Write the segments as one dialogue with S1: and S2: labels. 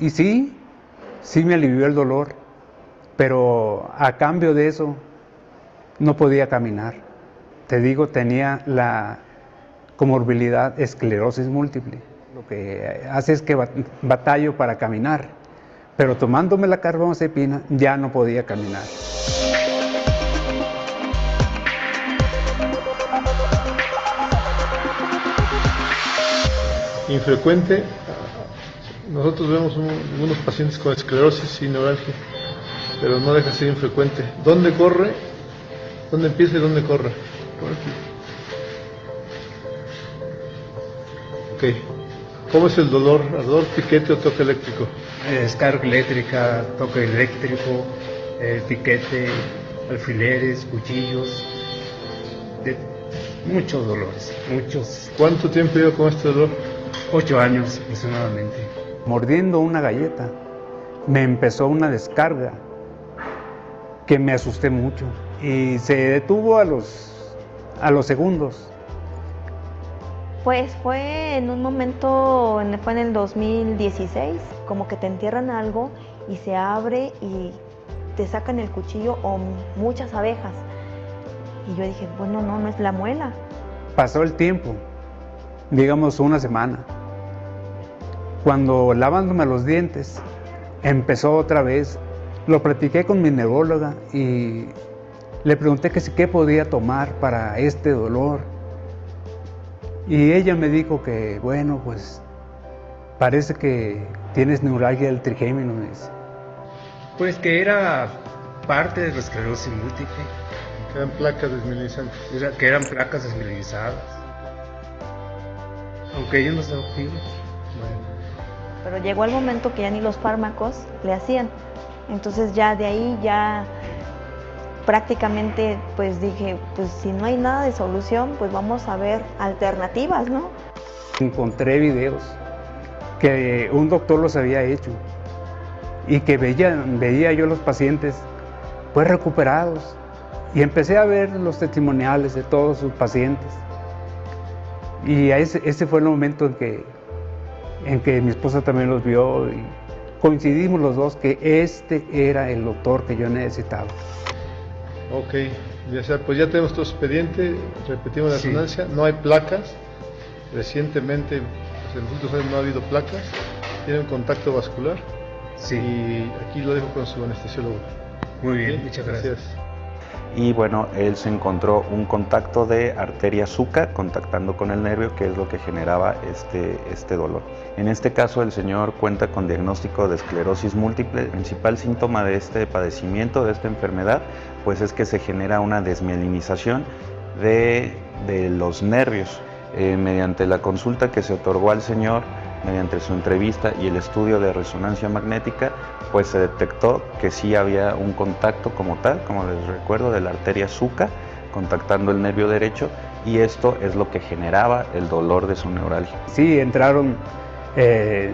S1: Y sí, sí me alivió el dolor, pero a cambio de eso no podía caminar. Te digo, tenía la comorbilidad esclerosis múltiple. Lo que hace es que batallo para caminar, pero tomándome la carbamazepina ya no podía caminar.
S2: Infrecuente nosotros vemos unos pacientes con esclerosis y neuralgia, pero no deja de ser infrecuente. ¿Dónde corre? ¿Dónde empieza y dónde corre? Por aquí. Ok. ¿Cómo es el dolor? ¿Ardor, piquete o toque
S1: eléctrico? Eh, descarga eléctrica, toque eléctrico, eh, piquete, alfileres, cuchillos, muchos dolores, muchos. ¿Cuánto tiempo llevo con este dolor? Ocho años aproximadamente mordiendo una galleta, me empezó una descarga que me asusté mucho y se detuvo a los, a los segundos.
S3: Pues fue en un momento, fue en el 2016, como que te entierran algo y se abre y te sacan el cuchillo o muchas abejas. Y yo dije, bueno, no, no es la muela.
S1: Pasó el tiempo, digamos una semana. Cuando lavándome los dientes, empezó otra vez. Lo platiqué con mi neuróloga y le pregunté que qué podía tomar para este dolor. Y ella me dijo que, bueno, pues parece que tienes neuralgia del trigémino. Pues que era parte de la esclerosis múltiple. Que eran placas desmielinizadas. que eran placas Aunque yo no se qué
S3: pero llegó el momento que ya ni los fármacos le hacían. Entonces ya de ahí ya prácticamente pues dije, pues si no hay nada de solución, pues vamos a ver alternativas, ¿no?
S1: Encontré videos que un doctor los había hecho y que veía, veía yo los pacientes pues recuperados y empecé a ver los testimoniales de todos sus pacientes y ese fue el momento en que en que mi esposa también los vio y coincidimos los dos que este era el doctor que yo necesitaba.
S2: Ok, ya sea, pues ya tenemos todo expediente, repetimos la resonancia, no hay placas, recientemente, pues en los años no ha habido placas, tiene un contacto vascular sí. y aquí lo dejo con su anestesiólogo. Muy bien, muchas gracias
S4: y bueno, él se encontró un contacto de arteria suca contactando con el nervio, que es lo que generaba este, este dolor. En este caso, el señor cuenta con diagnóstico de esclerosis múltiple. El principal síntoma de este padecimiento, de esta enfermedad, pues es que se genera una desmielinización de, de los nervios. Eh, mediante la consulta que se otorgó al señor, mediante su entrevista y el estudio de resonancia magnética, pues se detectó que sí había un contacto como tal, como les recuerdo, de la arteria suca contactando el nervio derecho y esto es lo que generaba el dolor de su neuralgia.
S1: Sí, entraron eh,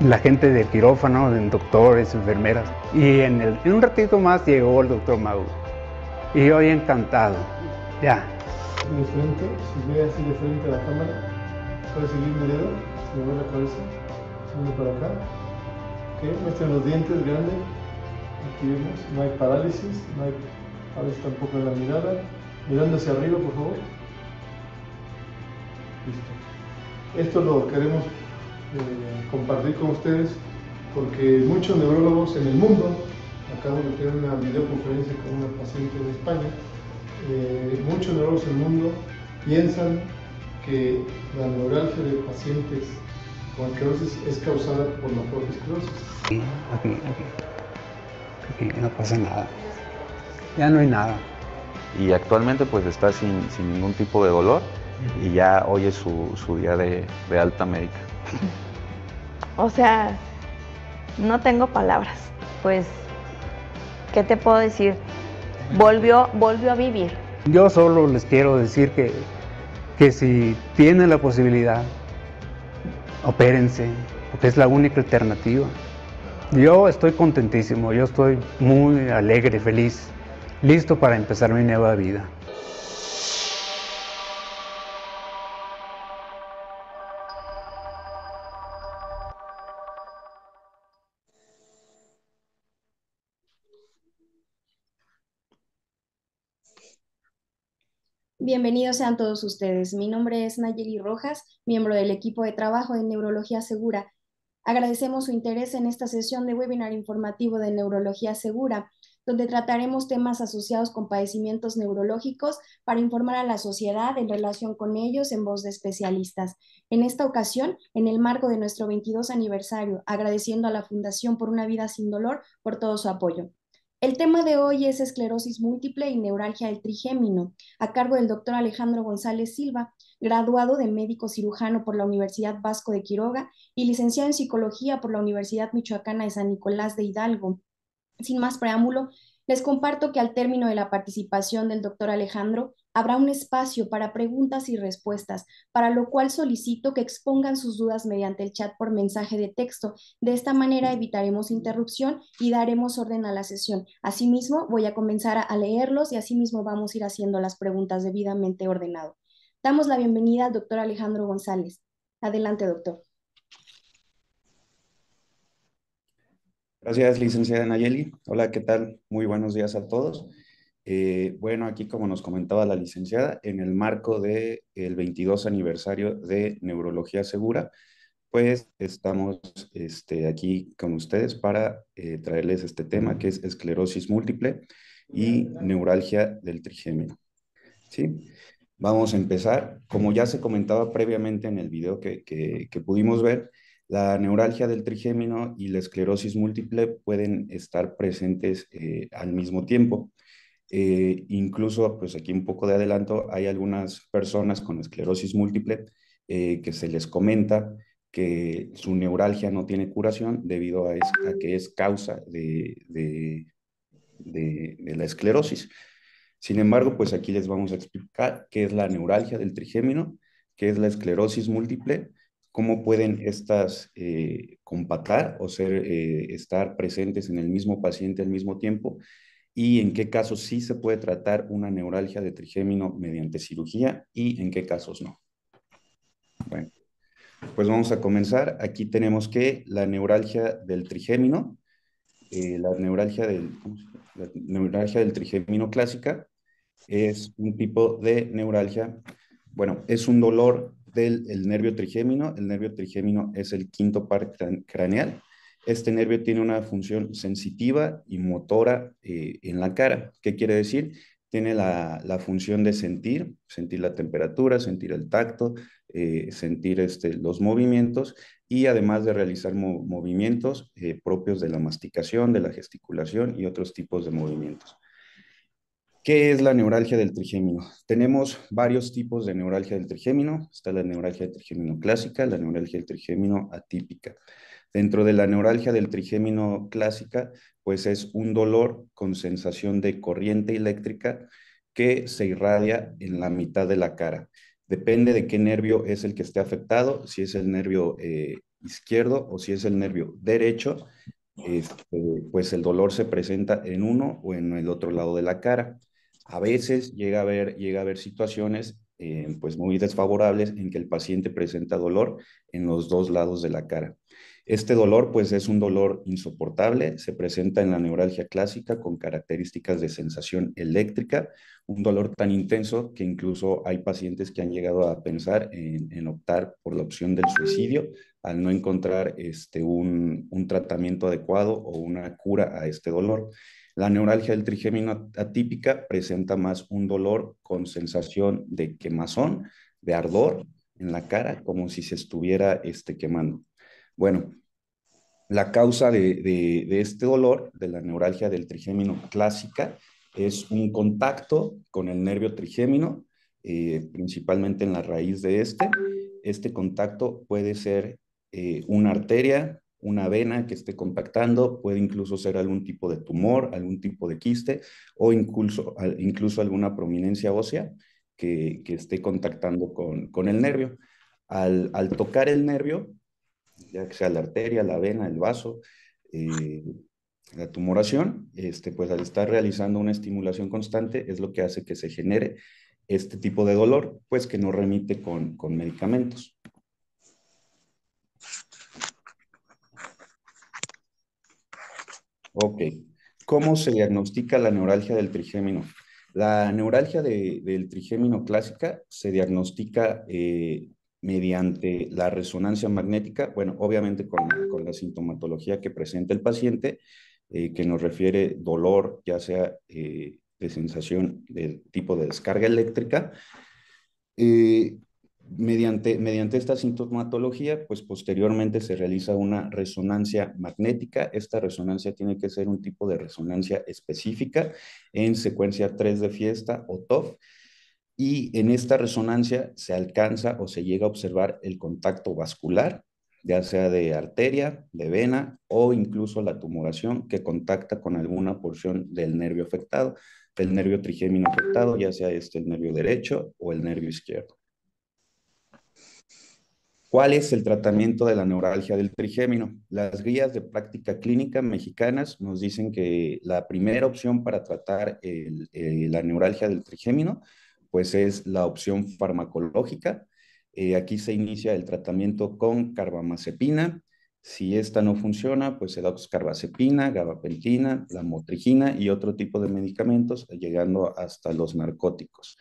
S1: la gente de quirófano, doctores, enfermeras y en, el, un ratito más llegó el doctor Mau y hoy encantado, ya.
S2: si ve así de frente a la cámara, puede seguir mi dedo, la cabeza, para acá. Muestren los dientes grandes. Aquí vemos, no hay parálisis, no hay parálisis tampoco en la mirada. Mirando hacia arriba, por favor. Listo. Esto lo queremos eh, compartir con ustedes porque muchos neurólogos en el mundo, acabo de tener una videoconferencia con una paciente en España, eh, muchos neurólogos en el mundo piensan que la neuralgia de pacientes es causada por la propia
S1: Aquí, aquí, aquí, no pasa nada. Ya no hay nada.
S4: Y actualmente pues está sin, ningún tipo de dolor y ya hoy es su, día de, de alta médica.
S3: O sea, no tengo palabras. Pues, ¿qué te puedo decir? Volvió, volvió a vivir.
S1: Yo solo les quiero decir que, que si tiene la posibilidad opérense, porque es la única alternativa. Yo estoy contentísimo, yo estoy muy alegre, feliz, listo para empezar mi nueva vida.
S3: Bienvenidos sean todos ustedes. Mi nombre es Nayeli Rojas, miembro del equipo de trabajo en Neurología Segura. Agradecemos su interés en esta sesión de webinar informativo de Neurología Segura, donde trataremos temas asociados con padecimientos neurológicos para informar a la sociedad en relación con ellos en voz de especialistas. En esta ocasión, en el marco de nuestro 22 aniversario, agradeciendo a la Fundación por una vida sin dolor por todo su apoyo. El tema de hoy es esclerosis múltiple y neuralgia del trigémino, a cargo del doctor Alejandro González Silva, graduado de médico cirujano por la Universidad Vasco de Quiroga y licenciado en psicología por la Universidad Michoacana de San Nicolás de Hidalgo. Sin más preámbulo, les comparto que al término de la participación del doctor Alejandro Habrá un espacio para preguntas y respuestas, para lo cual solicito que expongan sus dudas mediante el chat por mensaje de texto. De esta manera evitaremos interrupción y daremos orden a la sesión. Asimismo, voy a comenzar a leerlos y asimismo vamos a ir haciendo las preguntas debidamente ordenado. Damos la bienvenida al doctor Alejandro González. Adelante, doctor.
S4: Gracias, licenciada Nayeli. Hola, ¿qué tal? Muy buenos días a todos. Eh, bueno, aquí como nos comentaba la licenciada, en el marco del 22 aniversario de Neurología Segura, pues estamos este, aquí con ustedes para eh, traerles este tema que es esclerosis múltiple y neuralgia del trigémino. Vamos a empezar. Como ya se comentaba previamente en el video que, pudimos ver, la neuralgia del trigémino y la esclerosis múltiple pueden estar presentes eh, al mismo tiempo. Eh, incluso, pues aquí un poco de adelanto, hay algunas personas con esclerosis múltiple eh, que se les comenta que su neuralgia no tiene curación debido a, que es causa de, la esclerosis. Sin embargo, pues aquí les vamos a explicar qué es la neuralgia del trigémino, qué es la esclerosis múltiple, cómo pueden estas eh, o ser, eh, estar presentes en el mismo paciente al mismo tiempo y en qué casos sí se puede tratar una neuralgia de trigémino mediante cirugía y en qué casos no. Bueno, pues vamos a comenzar. Aquí tenemos que la neuralgia del trigémino, eh, la, neuralgia del, la neuralgia del trigémino clásica es un tipo de neuralgia, bueno, es un dolor del nervio trigémino, el nervio trigémino es el quinto par craneal, este nervio tiene una función sensitiva y motora eh, en la cara. ¿Qué quiere decir? Tiene la, función de sentir, sentir la temperatura, sentir el tacto, eh, sentir este, los movimientos y además de realizar movimientos eh, propios de la masticación, de la gesticulación y otros tipos de movimientos. ¿Qué es la neuralgia del trigémino? Tenemos varios tipos de neuralgia del trigémino. Está la neuralgia del trigémino clásica, la neuralgia del trigémino atípica. Dentro de la neuralgia del trigémino clásica, pues es un dolor con sensación de corriente eléctrica que se irradia en la mitad de la cara. Depende de qué nervio es el que esté afectado, si es el nervio eh, izquierdo o si es el nervio derecho, este, pues el dolor se presenta en uno o en el otro lado de la cara. A veces llega a haber, llega a situaciones eh, pues muy desfavorables en que el paciente presenta dolor en los dos lados de la cara. Este dolor, pues, es un dolor insoportable, se presenta en la neuralgia clásica con características de sensación eléctrica, un dolor tan intenso que incluso hay pacientes que han llegado a pensar en, optar por la opción del suicidio al no encontrar este, un, un tratamiento adecuado o una cura a este dolor. La neuralgia del trigémino atípica presenta más un dolor con sensación de quemazón, de ardor en la cara, como si se estuviera este, quemando. Bueno, la causa de, este dolor, de la neuralgia del trigémino clásica, es un contacto con el nervio trigémino, eh, principalmente en la raíz de este. Este contacto puede ser eh, una arteria, una vena que esté contactando, puede incluso ser algún tipo de tumor, algún tipo de quiste o incluso, alguna prominencia ósea que, esté contactando con, el nervio. al tocar el nervio, ya que sea la arteria, la vena, el vaso, eh, la tumoración, este, pues al estar realizando una estimulación constante es lo que hace que se genere este tipo de dolor, pues que no remite con, medicamentos. Ok, ¿cómo se diagnostica la neuralgia del trigémino? La neuralgia del trigémino clásica se diagnostica eh, mediante la resonancia magnética, bueno, obviamente con, la sintomatología que presenta el paciente, eh, que nos refiere dolor, ya sea eh, de sensación del tipo de descarga eléctrica. Eh, mediante, mediante esta sintomatología, pues posteriormente se realiza una resonancia magnética. Esta resonancia tiene que ser un tipo de resonancia específica en secuencia 3 de fiesta o TOF y en esta resonancia se alcanza o se llega a observar el contacto vascular, ya sea de arteria, de vena o incluso la tumoración que contacta con alguna porción del nervio afectado, del nervio trigémino afectado, ya sea este el nervio derecho o el nervio izquierdo. ¿Cuál es el tratamiento de la neuralgia del trigémino? Las guías de práctica clínica mexicanas nos dicen que la primera opción para tratar eh, la neuralgia del trigémino pues es la opción farmacológica. Eh, aquí se inicia el tratamiento con carbamazepina. Si esta no funciona, pues se da carbamazepina, gabapentina, la motrigina y otro tipo de medicamentos, llegando hasta los narcóticos.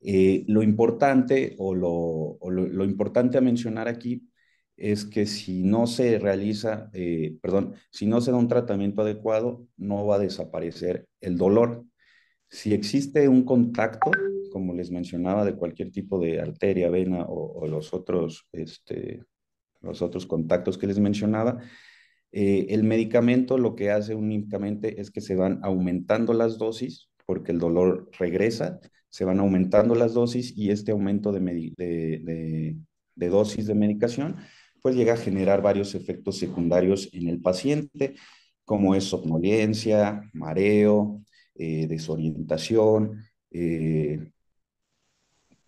S4: Eh, lo importante o, lo, importante a mencionar aquí es que si no se realiza, eh, perdón, si no se da un tratamiento adecuado, no va a desaparecer el dolor. Si existe un contacto, como les mencionaba, de cualquier tipo de arteria, vena o, los, otros, este, los otros contactos que les mencionaba, eh, el medicamento lo que hace únicamente es que se van aumentando las dosis porque el dolor regresa, se van aumentando las dosis y este aumento de, de dosis de medicación pues llega a generar varios efectos secundarios en el paciente, como es somnolencia, mareo, eh, desorientación, eh,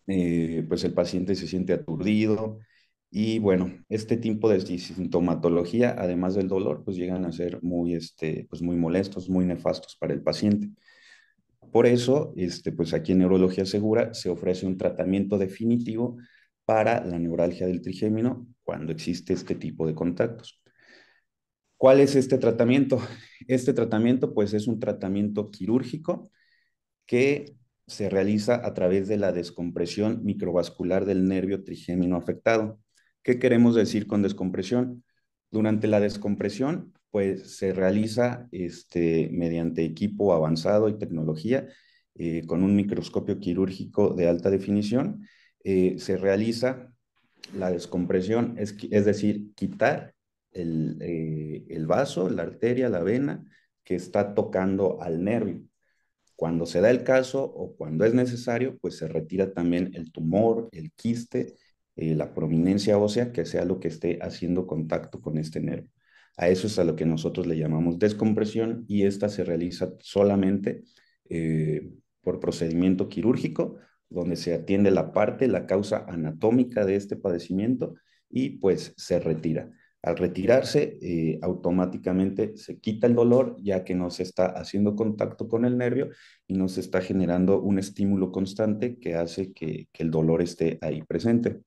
S4: eh, pues el paciente se siente aturdido y bueno, este tipo de sintomatología, además del dolor, pues llegan a ser muy, este, pues muy molestos, muy nefastos para el paciente. Por eso, este, pues aquí en Neurología Segura se ofrece un tratamiento definitivo para la neuralgia del trigémino cuando existe este tipo de contactos. ¿Cuál es este tratamiento? Este tratamiento pues es un tratamiento quirúrgico que se realiza a través de la descompresión microvascular del nervio trigémino afectado. ¿Qué queremos decir con descompresión? Durante la descompresión, pues se realiza este, mediante equipo avanzado y tecnología, eh, con un microscopio quirúrgico de alta definición, eh, se realiza la descompresión, es, es decir, quitar eh, el, vaso, la arteria, la vena que está tocando al nervio. Cuando se da el caso o cuando es necesario, pues se retira también el tumor, el quiste, eh, la prominencia ósea, que sea lo que esté haciendo contacto con este nervio. A eso es a lo que nosotros le llamamos descompresión y esta se realiza solamente eh, por procedimiento quirúrgico, donde se atiende la parte, la causa anatómica de este padecimiento y pues se retira. Al retirarse, eh, automáticamente se quita el dolor ya que no se está haciendo contacto con el nervio y no se está generando un estímulo constante que hace que, el dolor esté ahí presente.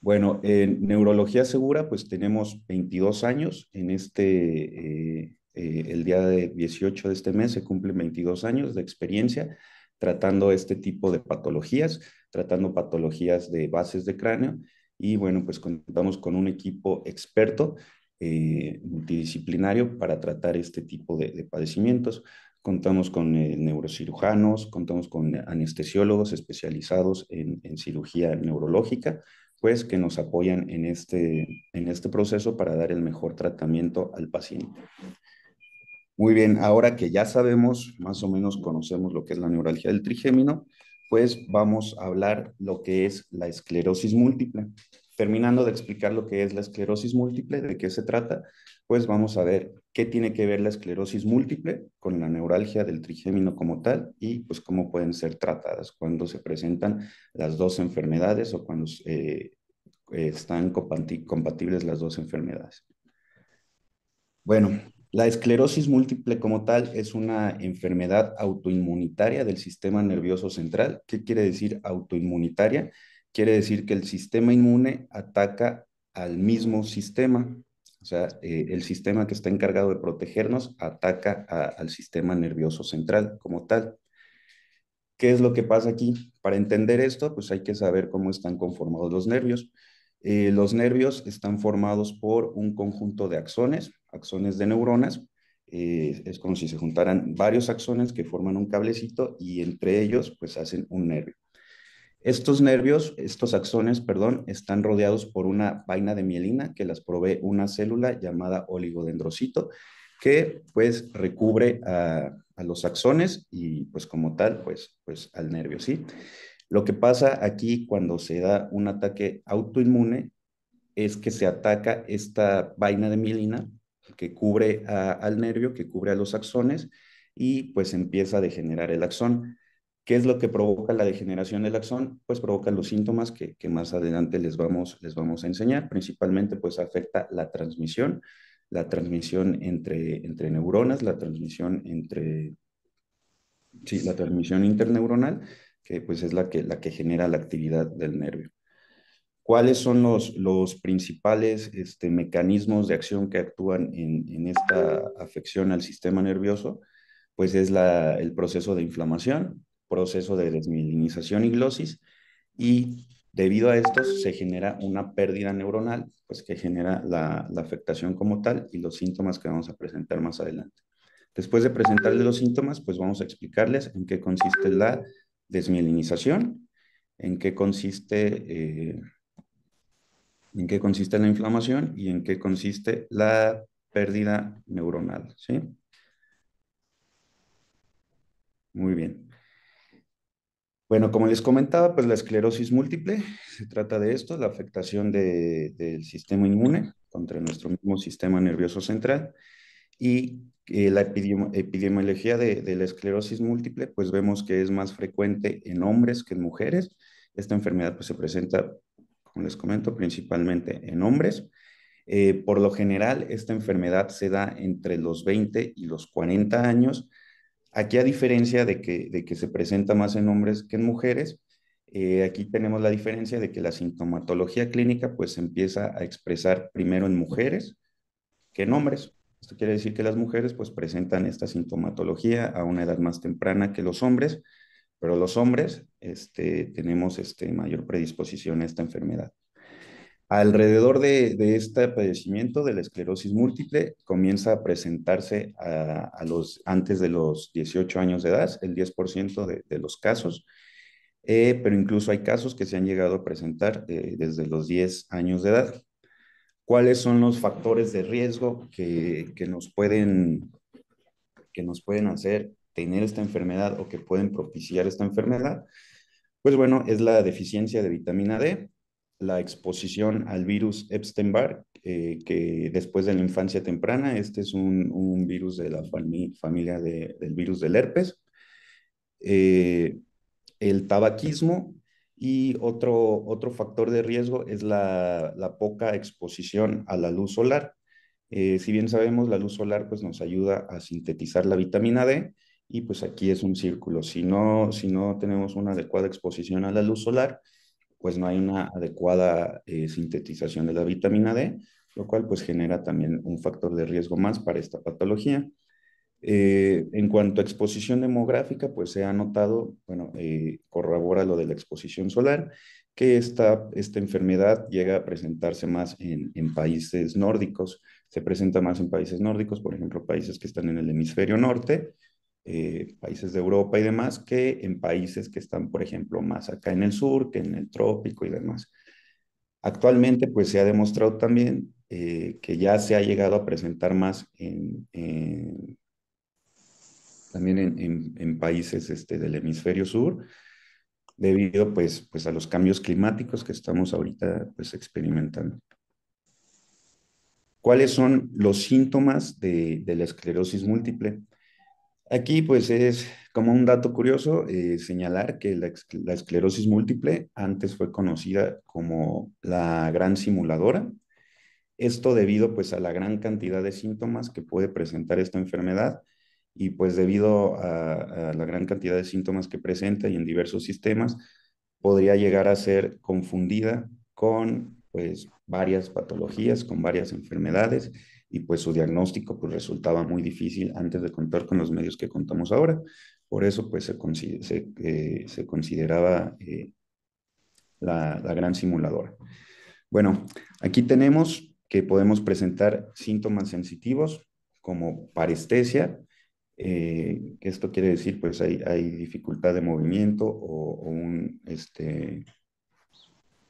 S4: Bueno, en neurología segura, pues tenemos 22 años. En este, eh, eh, el día de 18 de este mes se cumplen 22 años de experiencia tratando este tipo de patologías, tratando patologías de bases de cráneo y bueno, pues contamos con un equipo experto eh, multidisciplinario para tratar este tipo de, padecimientos. Contamos con eh, neurocirujanos, contamos con anestesiólogos especializados en, cirugía neurológica, pues que nos apoyan en este, en este proceso para dar el mejor tratamiento al paciente. Muy bien, ahora que ya sabemos, más o menos conocemos lo que es la neuralgia del trigémino, pues vamos a hablar lo que es la esclerosis múltiple. Terminando de explicar lo que es la esclerosis múltiple, de qué se trata, pues vamos a ver qué tiene que ver la esclerosis múltiple con la neuralgia del trigémino como tal y pues cómo pueden ser tratadas cuando se presentan las dos enfermedades o cuando eh, están compatibles las dos enfermedades. Bueno, la esclerosis múltiple como tal es una enfermedad autoinmunitaria del sistema nervioso central. ¿Qué quiere decir autoinmunitaria? Quiere decir que el sistema inmune ataca al mismo sistema. O sea, eh, el sistema que está encargado de protegernos ataca al sistema nervioso central como tal. ¿Qué es lo que pasa aquí? Para entender esto, pues hay que saber cómo están conformados los nervios. Eh, los nervios están formados por un conjunto de axones, axones de neuronas. Eh, es como si se juntaran varios axones que forman un cablecito y entre ellos pues hacen un nervio. Estos nervios, estos axones, perdón, están rodeados por una vaina de mielina que las provee una célula llamada oligodendrocito que pues recubre a, los axones y pues como tal pues, pues al nervio, ¿sí? sí lo que pasa aquí cuando se da un ataque autoinmune es que se ataca esta vaina de mielina que cubre al nervio, que cubre a los axones y pues empieza a degenerar el axón. ¿Qué es lo que provoca la degeneración del axón? Pues provoca los síntomas que, más adelante les vamos, les vamos a enseñar. Principalmente pues afecta la transmisión, la transmisión entre, entre neuronas, la transmisión entre... Sí, la transmisión interneuronal que pues es la que, genera la actividad del nervio. ¿Cuáles son los, principales este, mecanismos de acción que actúan en, esta afección al sistema nervioso? Pues es el proceso de inflamación, proceso de desmielinización y glosis, y debido a estos se genera una pérdida neuronal, pues que genera la, la afectación como tal y los síntomas que vamos a presentar más adelante. Después de presentarles los síntomas, pues vamos a explicarles en qué consiste la desmielinización, en qué consiste, eh, en qué consiste la inflamación y en qué consiste la pérdida neuronal. ¿sí? Muy bien. Bueno, como les comentaba, pues la esclerosis múltiple se trata de esto, la afectación del sistema inmune contra nuestro mismo sistema nervioso central. Y eh, la epidemiología de, la esclerosis múltiple, pues vemos que es más frecuente en hombres que en mujeres. Esta enfermedad pues, se presenta, como les comento, principalmente en hombres. Eh, por lo general, esta enfermedad se da entre los 20 y los 40 años. Aquí, a diferencia de que, se presenta más en hombres que en mujeres, eh, aquí tenemos la diferencia de que la sintomatología clínica pues se empieza a expresar primero en mujeres que en hombres. Esto quiere decir que las mujeres pues presentan esta sintomatología a una edad más temprana que los hombres, pero los hombres este, tenemos este, mayor predisposición a esta enfermedad. Alrededor de, este padecimiento de la esclerosis múltiple comienza a presentarse a, los, antes de los 18 años de edad, el 10% de, los casos, eh, pero incluso hay casos que se han llegado a presentar eh, desde los 10 años de edad cuáles son los factores de riesgo que, nos, pueden, que nos pueden hacer tener esta enfermedad o que pueden propiciar esta enfermedad. Pues bueno, es la deficiencia de vitamina D, la exposición al virus Epstein-Barr, eh, que después de la infancia temprana, este es un, virus de la familia del virus del herpes, eh, el tabaquismo y otro, factor de riesgo es la, poca exposición a la luz solar. Eh, si bien sabemos, la luz solar pues, nos ayuda a sintetizar la vitamina D y pues aquí es un círculo. Si no, si no tenemos una adecuada exposición a la luz solar, pues no hay una adecuada eh, sintetización de la vitamina D, lo cual pues genera también un factor de riesgo más para esta patología. Eh, en cuanto a exposición demográfica, pues se ha notado, bueno, eh, corrobora lo de la exposición solar, que esta, esta enfermedad llega a presentarse más en, países nórdicos, se presenta más en países nórdicos, por ejemplo, países que están en el hemisferio norte, eh, países de Europa y demás, que en países que están, por ejemplo, más acá en el sur, que en el trópico y demás. Actualmente, pues se ha demostrado también que ya se ha llegado a presentar más en también en, países este, del hemisferio sur, debido pues, pues a los cambios climáticos que estamos ahorita pues, experimentando. ¿Cuáles son los síntomas de, la esclerosis múltiple? Aquí pues es como un dato curioso eh, señalar que la, la esclerosis múltiple antes fue conocida como la gran simuladora, esto debido pues a la gran cantidad de síntomas que puede presentar esta enfermedad y pues debido a, la gran cantidad de síntomas que presenta y en diversos sistemas, podría llegar a ser confundida con pues varias patologías, con varias enfermedades y pues su diagnóstico pues resultaba muy difícil antes de contar con los medios que contamos ahora. Por eso pues se, eh, se, consideraba eh, la, la gran simuladora. Bueno, aquí tenemos que podemos presentar síntomas sensitivos como parestesia, eh, esto quiere decir, pues hay, dificultad de movimiento o, un, este,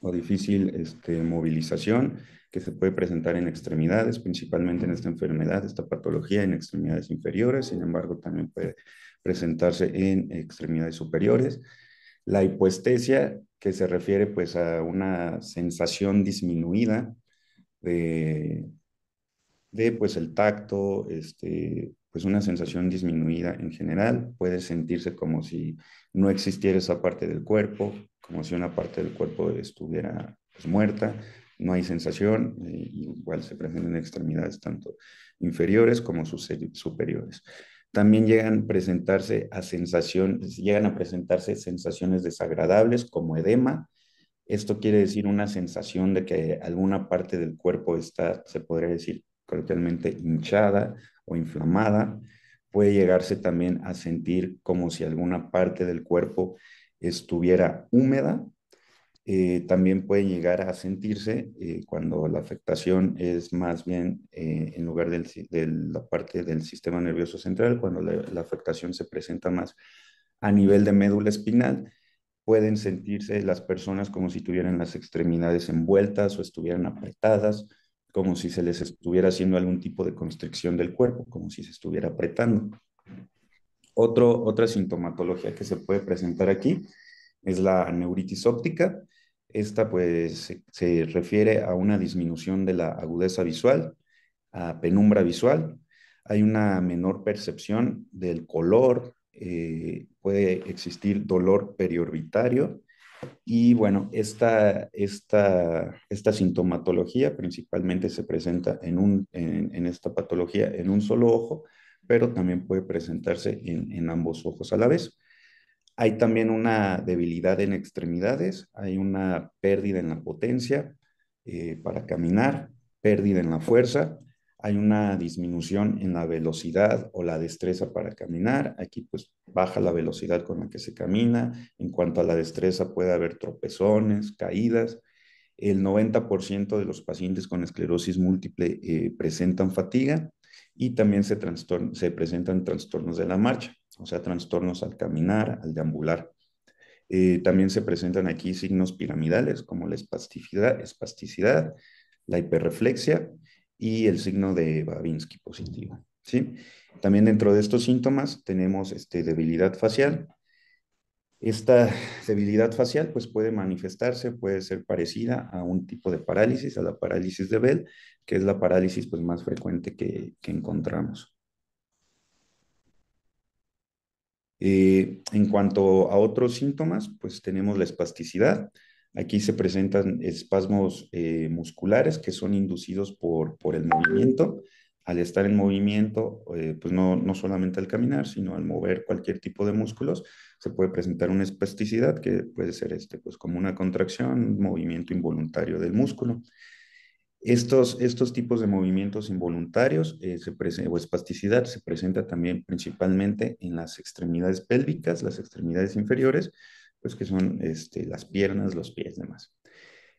S4: o difícil este, movilización que se puede presentar en extremidades, principalmente en esta enfermedad, esta patología en extremidades inferiores, sin embargo también puede presentarse en extremidades superiores. La hipoestesia, que se refiere pues a una sensación disminuida de, de pues el tacto, este, pues una sensación disminuida en general, puede sentirse como si no existiera esa parte del cuerpo, como si una parte del cuerpo estuviera pues, muerta, no hay sensación, eh, igual se presentan extremidades tanto inferiores como superiores. También llegan a presentarse a sensaciones, llegan a presentarse sensaciones desagradables como edema. Esto quiere decir una sensación de que alguna parte del cuerpo está, se podría decir coloquialmente, hinchada inflamada, puede llegarse también a sentir como si alguna parte del cuerpo estuviera húmeda. Eh, también pueden llegar a sentirse eh, cuando la afectación es más bien eh, en lugar de la parte del sistema nervioso central, cuando la afectación se presenta más a nivel de médula espinal, pueden sentirse las personas como si tuvieran las extremidades envueltas o estuvieran apretadas, como si se les estuviera haciendo algún tipo de constricción del cuerpo, como si se estuviera apretando. otra sintomatología que se puede presentar aquí es la neuritis óptica. Esta pues se, refiere a una disminución de la agudeza visual, a penumbra visual. Hay una menor percepción del color, eh, puede existir dolor periorbitario y bueno, esta, sintomatología principalmente se presenta en, esta patología en un solo ojo, pero también puede presentarse en, ambos ojos a la vez. Hay también una debilidad en extremidades, hay una pérdida en la potencia eh, para caminar, pérdida en la fuerza, hay una disminución en la velocidad o la destreza para caminar. Aquí pues baja la velocidad con la que se camina. En cuanto a la destreza puede haber tropezones, caídas. El 90% de los pacientes con esclerosis múltiple eh, presentan fatiga y también se, presentan trastornos de la marcha, o sea, trastornos al caminar, al deambular. Eh, también se presentan aquí signos piramidales como la espasticidad la hiperreflexia y el signo de Babinski positivo. ¿sí? También dentro de estos síntomas tenemos este, debilidad facial. Esta debilidad facial pues, puede manifestarse, puede ser parecida a un tipo de parálisis, a la parálisis de Bell, que es la parálisis pues, más frecuente que, encontramos. Eh, en cuanto a otros síntomas, pues tenemos la espasticidad, Aquí se presentan espasmos eh, musculares que son inducidos por, el movimiento. Al estar en movimiento, eh, pues no, solamente al caminar, sino al mover cualquier tipo de músculos, se puede presentar una espasticidad que puede ser este, pues como una contracción, un movimiento involuntario del músculo. Estos, tipos de movimientos involuntarios eh, o espasticidad se presenta también principalmente en las extremidades pélvicas, las extremidades inferiores, pues que son este, las piernas, los pies, demás.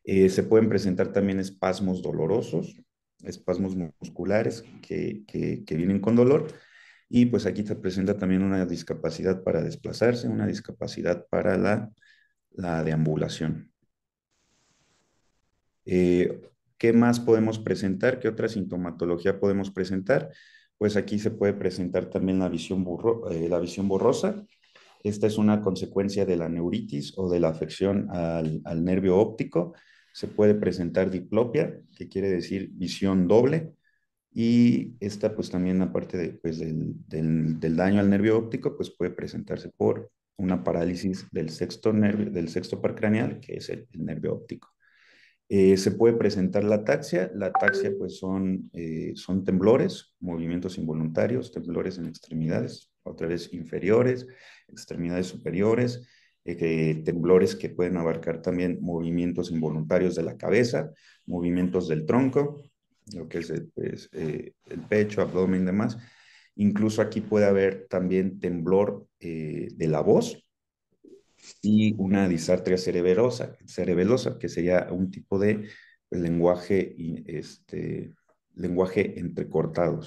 S4: Eh, se pueden presentar también espasmos dolorosos, espasmos musculares que, vienen con dolor. Y pues aquí se presenta también una discapacidad para desplazarse, una discapacidad para la, la deambulación. Eh, ¿Qué más podemos presentar? ¿Qué otra sintomatología podemos presentar? Pues aquí se puede presentar también la visión, eh, la visión borrosa, esta es una consecuencia de la neuritis o de la afección al, nervio óptico. Se puede presentar diplopia, que quiere decir visión doble. Y esta, pues también, aparte de, pues, del, daño al nervio óptico, pues puede presentarse por una parálisis del sexto, nervio, del sexto par craneal, que es el, nervio óptico. Eh, se puede presentar la ataxia. La ataxia, pues, son, eh, son temblores, movimientos involuntarios, temblores en extremidades, vez inferiores, extremidades superiores, eh, temblores que pueden abarcar también movimientos involuntarios de la cabeza, movimientos del tronco, lo que es eh, pues, eh, el, pecho, abdomen demás. Incluso aquí puede haber también temblor de la voz y una disartria cerebelosa, cerebelosa que sería un tipo de lenguaje, este, lenguaje entrecortado.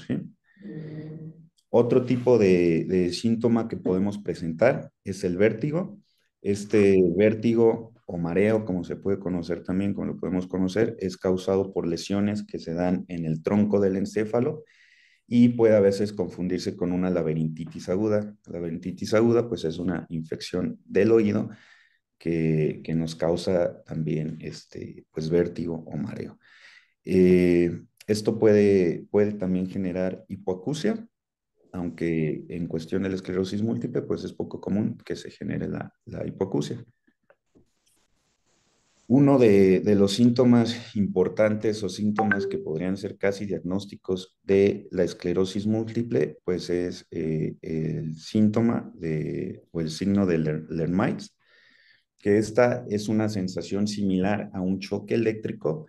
S4: Otro tipo de, síntoma que podemos presentar es el vértigo. Este vértigo o mareo, como se puede conocer también, como lo podemos conocer, es causado por lesiones que se dan en el tronco del encéfalo y puede a veces confundirse con una laberintitis aguda. La laberintitis aguda, pues es una infección del oído que, nos causa también este, pues, vértigo o mareo. Eh, esto puede, puede también generar hipoacusia, aunque en cuestión de la esclerosis múltiple, pues es poco común que se genere la, la Uno de, los síntomas importantes o síntomas que podrían ser casi diagnósticos de la esclerosis múltiple, pues es eh, el síntoma de, o el signo de Lermites, que esta es una sensación similar a un choque eléctrico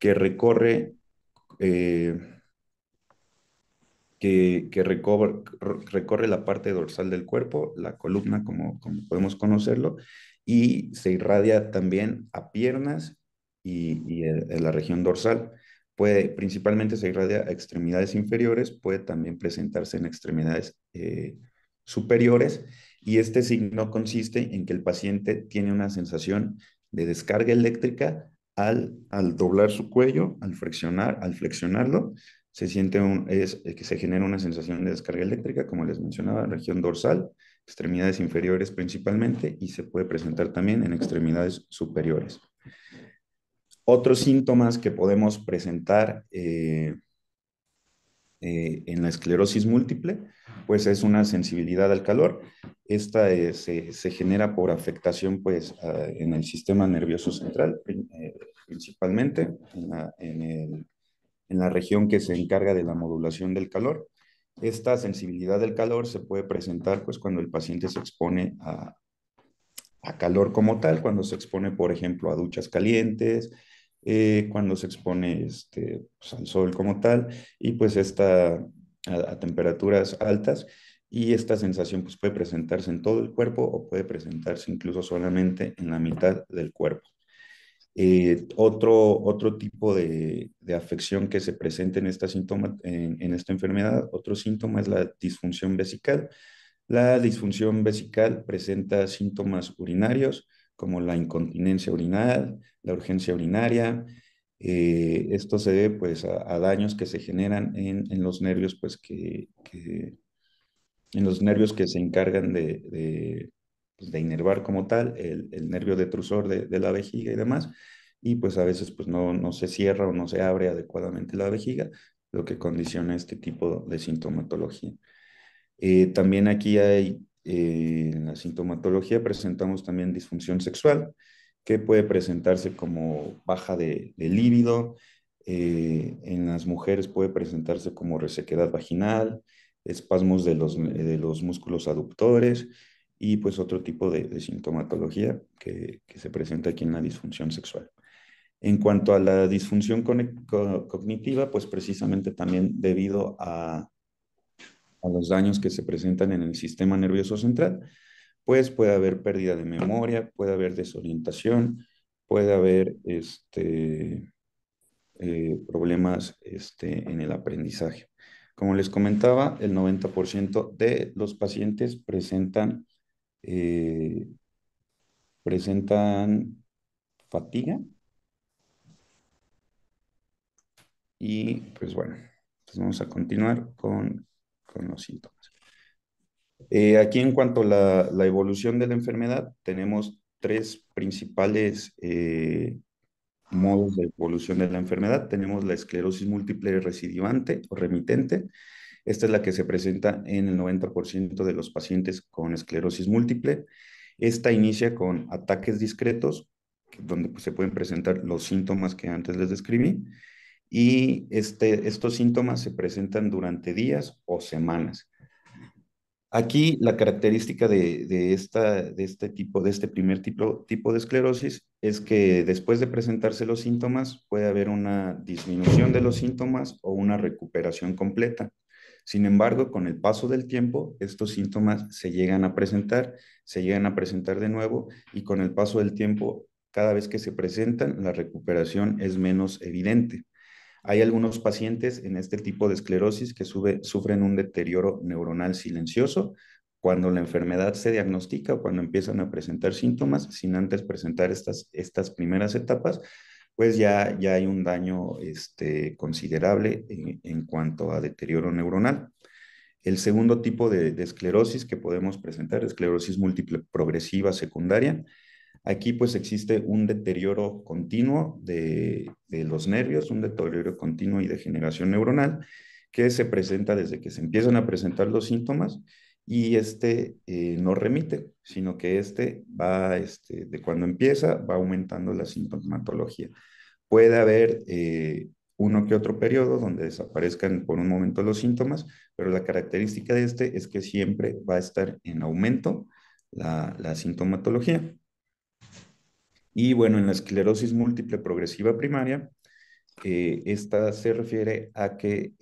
S4: que recorre eh, que, recorre, la parte dorsal del cuerpo, la columna como, podemos conocerlo, y se irradia también a piernas y, en la región dorsal. Puede, principalmente se irradia a extremidades inferiores, puede también presentarse en extremidades eh, superiores y este signo consiste en que el paciente tiene una sensación de descarga eléctrica al, al doblar su cuello, al, flexionar al flexionarlo, se siente un, es, eh, que se genera una sensación de descarga eléctrica, como les mencionaba, región dorsal, extremidades inferiores principalmente, y se puede presentar también en extremidades superiores. Otros síntomas que podemos presentar eh, eh, en la esclerosis múltiple, pues es una sensibilidad al calor. Esta se, genera por afectación pues, en el sistema nervioso central, principalmente en el en la región que se encarga de la modulación del calor. Esta sensibilidad del calor se puede presentar pues, cuando el paciente se expone a, calor como tal, cuando se expone, por ejemplo, a duchas calientes, eh, cuando se expone este, pues, al sol como tal, y pues esta, a, a, temperaturas altas, y esta sensación pues, puede presentarse en todo el cuerpo o puede presentarse incluso solamente en la mitad del cuerpo. Eh, otro, otro tipo de, afección que se presenta en esta, en, esta enfermedad, otro síntoma es la disfunción vesical. La disfunción vesical presenta síntomas urinarios como la incontinencia urinal, la urgencia urinaria. Eh, esto se debe pues, a, daños que se generan en, los nervios pues, que, en los nervios que se encargan de pues, de inervar como tal el, el nervio detrusor de, la vejiga y demás, y pues a veces pues no, se cierra o no se abre adecuadamente la vejiga, lo que condiciona este tipo de sintomatología. Eh, también aquí hay, eh, en la sintomatología presentamos también disfunción sexual, que puede presentarse como baja de, de líbido, eh, en las mujeres puede presentarse como resequedad vaginal, espasmos de los, de los músculos aductores, y pues otro tipo de, sintomatología que, se presenta aquí en la disfunción sexual. En cuanto a la disfunción cognitiva, pues precisamente también debido a, los daños que se presentan en el sistema nervioso central, pues puede haber pérdida de memoria, puede haber desorientación, puede haber este, eh, problemas este, en el aprendizaje. Como les comentaba, el 90% de los pacientes presentan eh, presentan fatiga y pues bueno, pues, vamos a continuar con, los síntomas. Eh, aquí en cuanto a la, evolución de la enfermedad, tenemos tres principales eh, modos de evolución de la enfermedad. Tenemos la esclerosis múltiple recidivante o remitente, esta es la que se presenta en el 90% de los pacientes con esclerosis múltiple. Esta inicia con ataques discretos, donde pues, se pueden presentar los síntomas que antes les describí, y este, estos síntomas se presentan durante días o semanas. Aquí la característica de, de este tipo, de este primer tipo, tipo de esclerosis, es que después de presentarse los síntomas puede haber una disminución de los síntomas o una recuperación completa. Sin embargo, con el paso del tiempo, estos síntomas se llegan a presentar, se llegan a presentar de nuevo y con el paso del tiempo, cada vez que se presentan, la recuperación es menos evidente. Hay algunos pacientes en este tipo de esclerosis que sufren un deterioro neuronal silencioso, cuando la enfermedad se diagnostica, cuando empiezan a presentar síntomas, sin antes presentar estas, estas primeras etapas, pues ya, ya hay un daño este, considerable en, cuanto a deterioro neuronal. El segundo tipo de, esclerosis que podemos presentar, esclerosis múltiple progresiva secundaria, Aquí pues existe un deterioro continuo de, de, los nervios, un deterioro continuo y degeneración neuronal que se presenta desde que se empiezan a presentar los síntomas y este eh, no remite, sino que este va, este, de cuando empieza, va aumentando la sintomatología. Puede haber eh, uno que otro periodo donde desaparezcan por un momento los síntomas, pero la característica de este es que siempre va a estar en aumento la, sintomatología. Y bueno, en la esclerosis múltiple progresiva primaria, eh, esta se refiere a que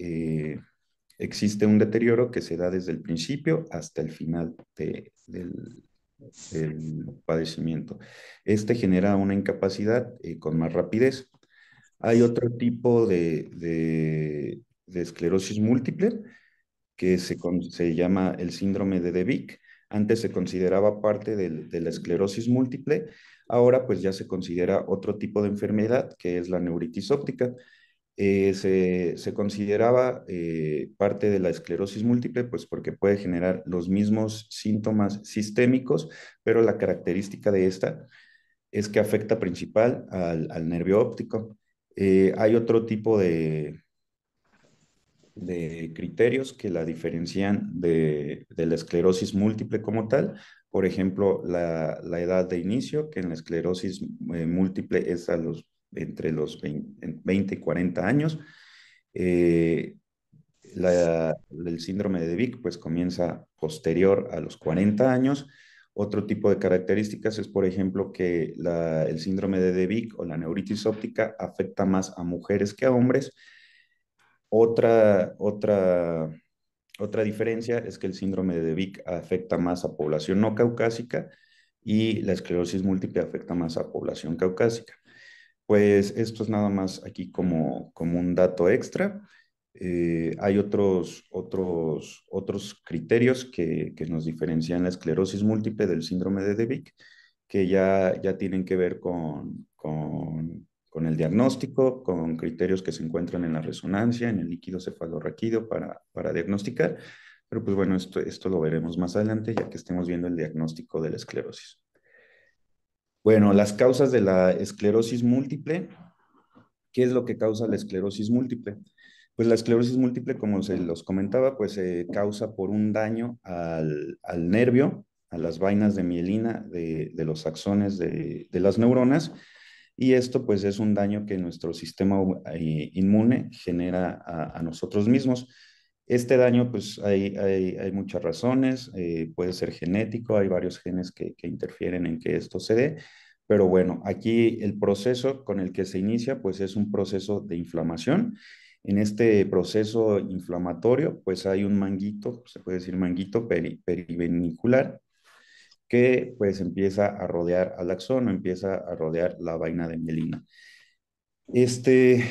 S4: existe un deterioro que se da desde el principio hasta el final del, padecimiento. Este genera una incapacidad eh, con más rapidez. Hay otro tipo de, esclerosis múltiple que se, llama el síndrome de de Bic Antes se consideraba parte de la esclerosis múltiple, ahora pues ya se considera otro tipo de enfermedad que es la neuritis óptica. Eh, se, consideraba eh, parte de la esclerosis múltiple, pues porque puede generar los mismos síntomas sistémicos, pero la característica de esta es que afecta principal al, nervio óptico. Eh, hay otro tipo de, de criterios que la diferencian de, de, la esclerosis múltiple como tal. Por ejemplo, la, edad de inicio, que en la esclerosis múltiple es a los entre los 20, y 40 años. Eh, el síndrome de Vic pues comienza posterior a los 40 años. Otro tipo de características es, por ejemplo, que el síndrome de Vic o la neuritis óptica afecta más a mujeres que a hombres. Otra, otra, otra diferencia es que el síndrome de DeVic afecta más a población no caucásica y la esclerosis múltiple afecta más a población caucásica. Pues esto es nada más aquí como, como un dato extra. Eh, hay otros, otros, otros criterios que, nos diferencian la esclerosis múltiple del síndrome de Devic, que ya, ya tienen que ver con, con, con, el diagnóstico, con criterios que se encuentran en la resonancia, en el líquido cefalorraquídeo para, para diagnosticar. Pero pues bueno, esto, esto lo veremos más adelante ya que estemos viendo el diagnóstico de la esclerosis. Bueno, las causas de la esclerosis múltiple. ¿Qué es lo que causa la esclerosis múltiple? Pues la esclerosis múltiple, como se los comentaba, pues se causa por un daño al, nervio, a las vainas de mielina de, los axones de, las neuronas. Y esto pues es un daño que nuestro sistema eh, inmune genera a nosotros mismos. Este daño, pues hay, hay, muchas razones, eh, puede ser genético, hay varios genes que, interfieren en que esto se dé, pero bueno, aquí el proceso con el que se inicia, pues es un proceso de inflamación. En este proceso inflamatorio, pues hay un manguito, se puede decir manguito perivenicular, que pues empieza a rodear al axón, empieza a rodear la vaina de mielina. Este,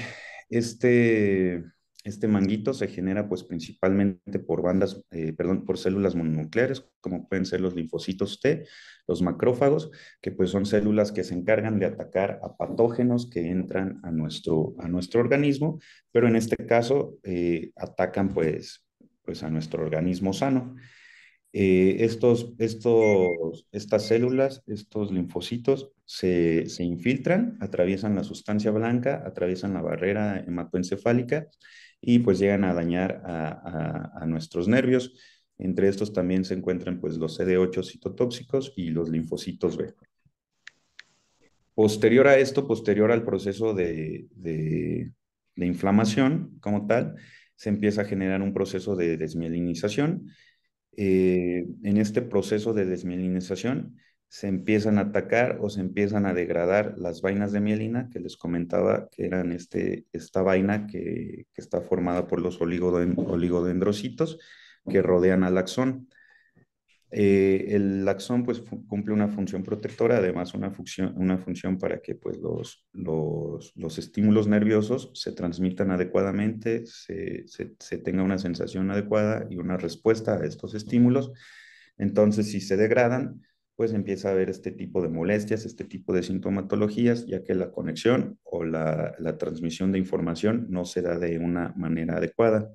S4: este este manguito se genera pues principalmente por bandas, eh, perdón, por células mononucleares, como pueden ser los linfocitos T, los macrófagos, que pues son células que se encargan de atacar a patógenos que entran a nuestro, a nuestro organismo, pero en este caso eh, atacan pues, pues a nuestro organismo sano. Eh, estas células, estos linfocitos, se, se, infiltran, atraviesan la sustancia blanca, atraviesan la barrera hematoencefálica y pues llegan a dañar a, nuestros nervios. Entre estos también se encuentran pues los CD8 citotóxicos y los linfocitos B. Posterior a esto, posterior al proceso de, inflamación como tal, se empieza a generar un proceso de desmielinización. Eh, en este proceso de desmielinización se empiezan a atacar o se empiezan a degradar las vainas de mielina que les comentaba que eran este, esta vaina que, está formada por los oligodendrocitos que rodean al axón. Eh, el axón pues cumple una función protectora, además una función, una función para que pues los, estímulos nerviosos se transmitan adecuadamente, se tenga una sensación adecuada y una respuesta a estos estímulos. Entonces, si se degradan, pues empieza a haber este tipo de molestias, este tipo de sintomatologías, ya que la conexión o la, transmisión de información no se da de una manera adecuada.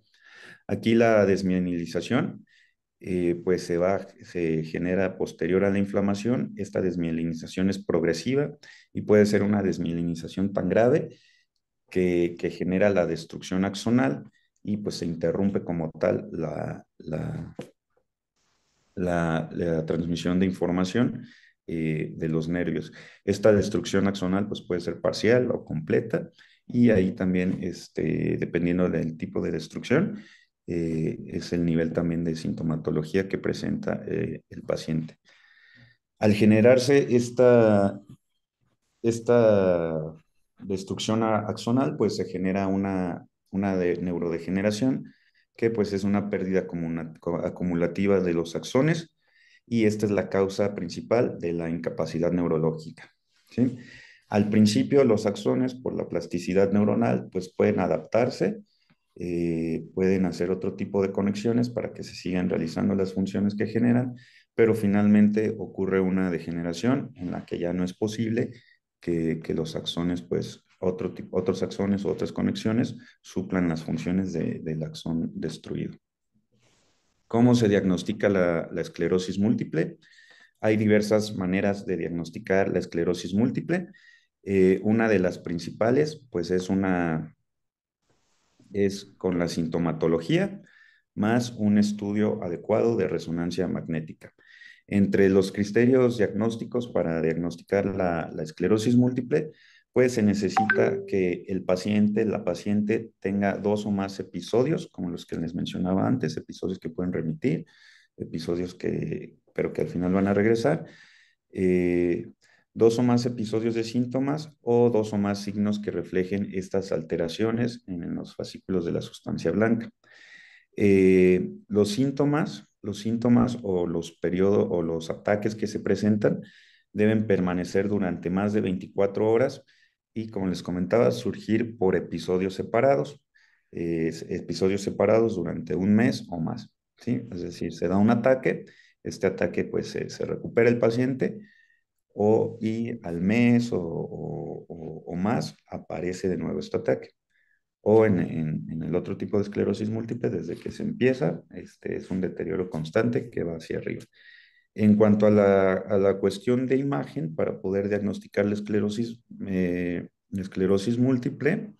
S4: Aquí la desmielinización, eh, pues se, va, se genera posterior a la inflamación. Esta desmielinización es progresiva y puede ser una desmielinización tan grave que, que genera la destrucción axonal y pues se interrumpe como tal la, la, la, transmisión de información eh, de los nervios. Esta destrucción axonal pues, puede ser parcial o completa y ahí también, este, dependiendo del tipo de destrucción, eh, es el nivel también de sintomatología que presenta eh, el paciente. Al generarse esta, esta destrucción axonal, pues se genera una, neurodegeneración que pues es una pérdida acumulativa de los axones y esta es la causa principal de la incapacidad neurológica. Al principio los axones por la plasticidad neuronal pues pueden adaptarse, eh, pueden hacer otro tipo de conexiones para que se sigan realizando las funciones que generan, pero finalmente ocurre una degeneración en la que ya no es posible que, que los axones pues otros axones u otras conexiones suplan las funciones del axón destruido. ¿Cómo se diagnostica la, esclerosis múltiple? Hay diversas maneras de diagnosticar la esclerosis múltiple. Eh, una de las principales, pues es una, es con la sintomatología más un estudio adecuado de resonancia magnética. Entre los criterios diagnósticos para diagnosticar la esclerosis múltiple, pues se necesita que el paciente, la paciente tenga dos o más episodios, como los que les mencionaba antes, episodios que pueden remitir, episodios que, pero que al final van a regresar, eh, dos o más episodios de síntomas o dos o más signos que reflejen estas alteraciones en los fascículos de la sustancia blanca. Eh, los síntomas, los síntomas o los periodos o los ataques que se presentan deben permanecer durante más de 24 horas y como les comentaba, surgir por episodios separados, episodios separados durante un mes o más. ¿sí? Es decir, se da un ataque, este ataque pues se recupera el paciente o, y al mes o, más aparece de nuevo este ataque. O en, en, el otro tipo de esclerosis múltiple, desde que se empieza, este es un deterioro constante que va hacia arriba. En cuanto a la, cuestión de imagen, para poder diagnosticar la esclerosis, eh, múltiple,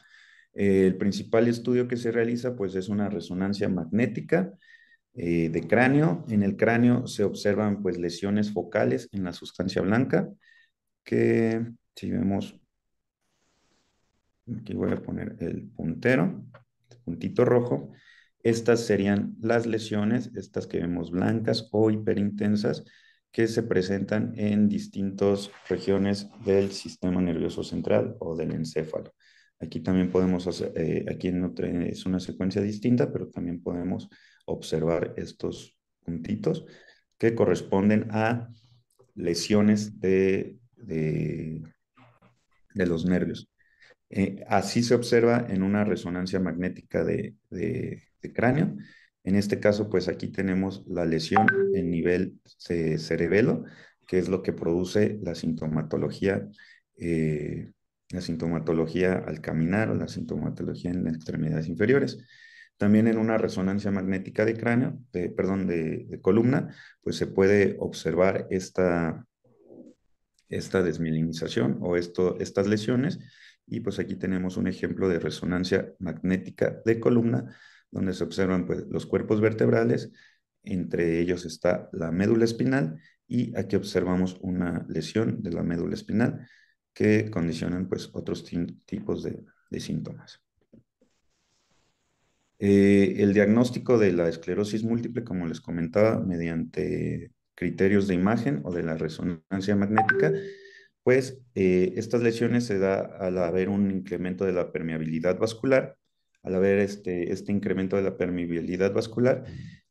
S4: eh, el principal estudio que se realiza pues, es una resonancia magnética eh, de cráneo. En el cráneo se observan pues, lesiones focales en la sustancia blanca, que si vemos, aquí voy a poner el puntero, el puntito rojo, estas serían las lesiones, estas que vemos blancas o hiperintensas, que se presentan en distintas regiones del sistema nervioso central o del encéfalo. Aquí también podemos hacer, eh, aquí es una secuencia distinta, pero también podemos observar estos puntitos que corresponden a lesiones de, de, los nervios. Eh, así se observa en una resonancia magnética de, de este cráneo. En este caso, pues aquí tenemos la lesión en nivel eh, cerebelo, que es lo que produce la sintomatología, eh, la sintomatología al caminar o la sintomatología en las extremidades inferiores. También en una resonancia magnética de cráneo, perdón, de, columna, pues se puede observar esta, esta desmielinización o esto, estas lesiones. Y pues aquí tenemos un ejemplo de resonancia magnética de columna, donde se observan pues, los cuerpos vertebrales, entre ellos está la médula espinal y aquí observamos una lesión de la médula espinal que condicionan pues, otros tipos de, síntomas. Eh, el diagnóstico de la esclerosis múltiple, como les comentaba, mediante criterios de imagen o de la resonancia magnética, pues eh, estas lesiones se da al haber un incremento de la permeabilidad vascular al haber este, este incremento de la permeabilidad vascular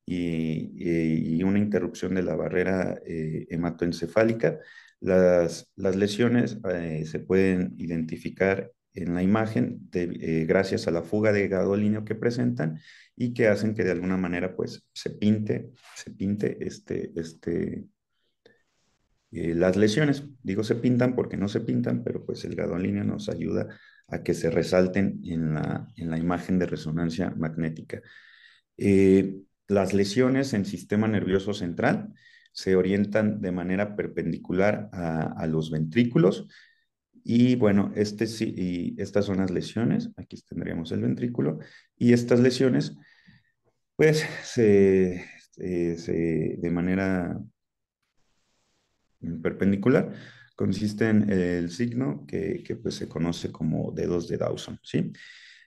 S4: y, una interrupción de la barrera eh, hematoencefálica, las, lesiones eh, se pueden identificar en la imagen eh, gracias a la fuga de gadolinio que presentan y que hacen que de alguna manera pues se pinte, se pinte este, este, las lesiones. Digo se pintan porque no se pintan, pero pues el gadolinio nos ayuda a que se resalten en la, imagen de resonancia magnética. Eh, las lesiones en sistema nervioso central se orientan de manera perpendicular a, los ventrículos y bueno, este, estas son las lesiones, aquí tendríamos el ventrículo y estas lesiones pues se eh, de manera perpendicular consiste en el signo que, pues, se conoce como dedos de Dawson, ¿sí?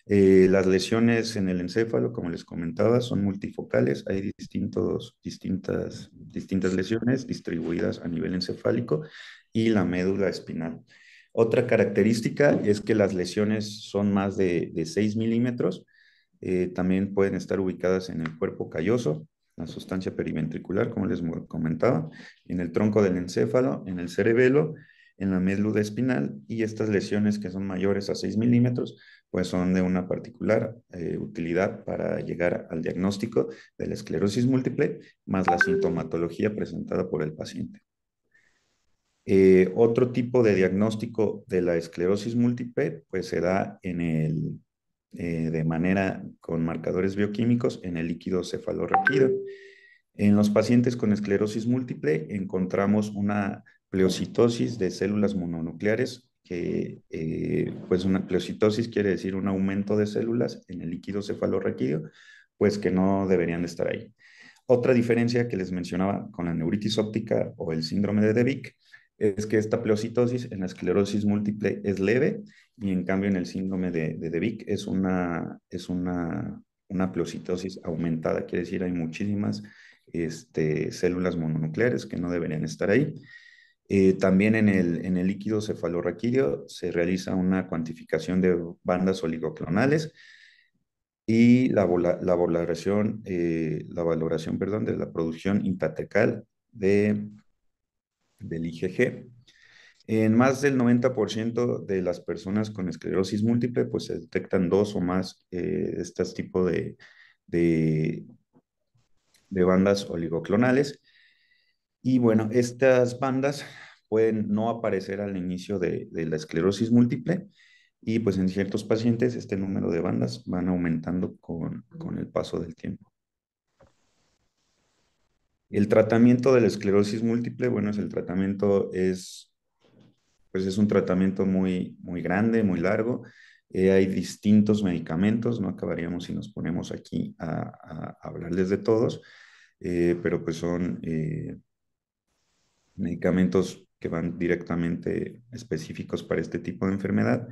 S4: Eh, las lesiones en el encéfalo, como les comentaba, son multifocales. Hay distintos, distintas, lesiones distribuidas a nivel encefálico y la médula espinal. Otra característica es que las lesiones son más de, 6 milímetros. Eh, también pueden estar ubicadas en el cuerpo calloso, la sustancia periventricular, como les comentaba, en el tronco del encéfalo, en el cerebelo, en la médula espinal y estas lesiones que son mayores a 6 milímetros, pues son de una particular eh, utilidad para llegar al diagnóstico de la esclerosis múltiple más la sintomatología presentada por el paciente. Eh, otro tipo de diagnóstico de la esclerosis múltiple pues se da en el eh, de manera con marcadores bioquímicos en el líquido cefalorraquídeo. En los pacientes con esclerosis múltiple encontramos una pleocitosis de células mononucleares, que eh, pues una pleocitosis quiere decir un aumento de células en el líquido cefalorraquídeo, pues que no deberían de estar ahí. Otra diferencia que les mencionaba con la neuritis óptica o el síndrome de Devic es que esta pleocitosis en la esclerosis múltiple es leve y en cambio en el síndrome de, de Vic es una, es una, una pleocitosis aumentada, quiere decir hay muchísimas este, células mononucleares que no deberían estar ahí. Eh, también en el, en el líquido cefalorraquídeo se realiza una cuantificación de bandas oligoclonales y la, la valoración, eh, la valoración perdón, de la producción intatecal de del IgG. En más del 90% de las personas con esclerosis múltiple, pues se detectan dos o más de eh, este tipo de, de, bandas oligoclonales. Y bueno, estas bandas pueden no aparecer al inicio de, la esclerosis múltiple y pues en ciertos pacientes este número de bandas van aumentando con, con el paso del tiempo. El tratamiento de la esclerosis múltiple, bueno, es el tratamiento es, pues es un tratamiento muy, muy grande, muy largo. Eh, hay distintos medicamentos, no acabaríamos si nos ponemos aquí a, hablarles de todos, eh, pero pues son eh, medicamentos que van directamente específicos para este tipo de enfermedad.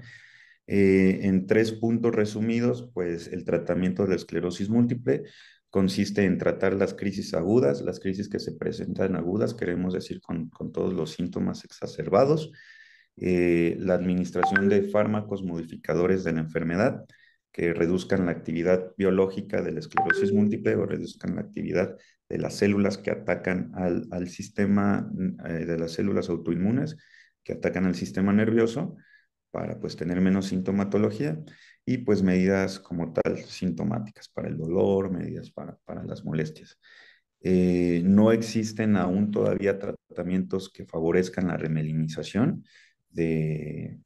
S4: en tres puntos resumidos, pues el tratamiento de la esclerosis múltiple consiste en tratar las crisis agudas, las crisis que se presentan agudas, queremos decir con, todos los síntomas exacerbados, eh, la administración de fármacos modificadores de la enfermedad que reduzcan la actividad biológica de la esclerosis múltiple o reduzcan la actividad de las células que atacan al, sistema, eh, de las células autoinmunes que atacan al sistema nervioso para pues tener menos sintomatología y pues medidas como tal sintomáticas para el dolor, medidas para, las molestias. Eh, no existen aún todavía tratamientos que favorezcan la remelinización de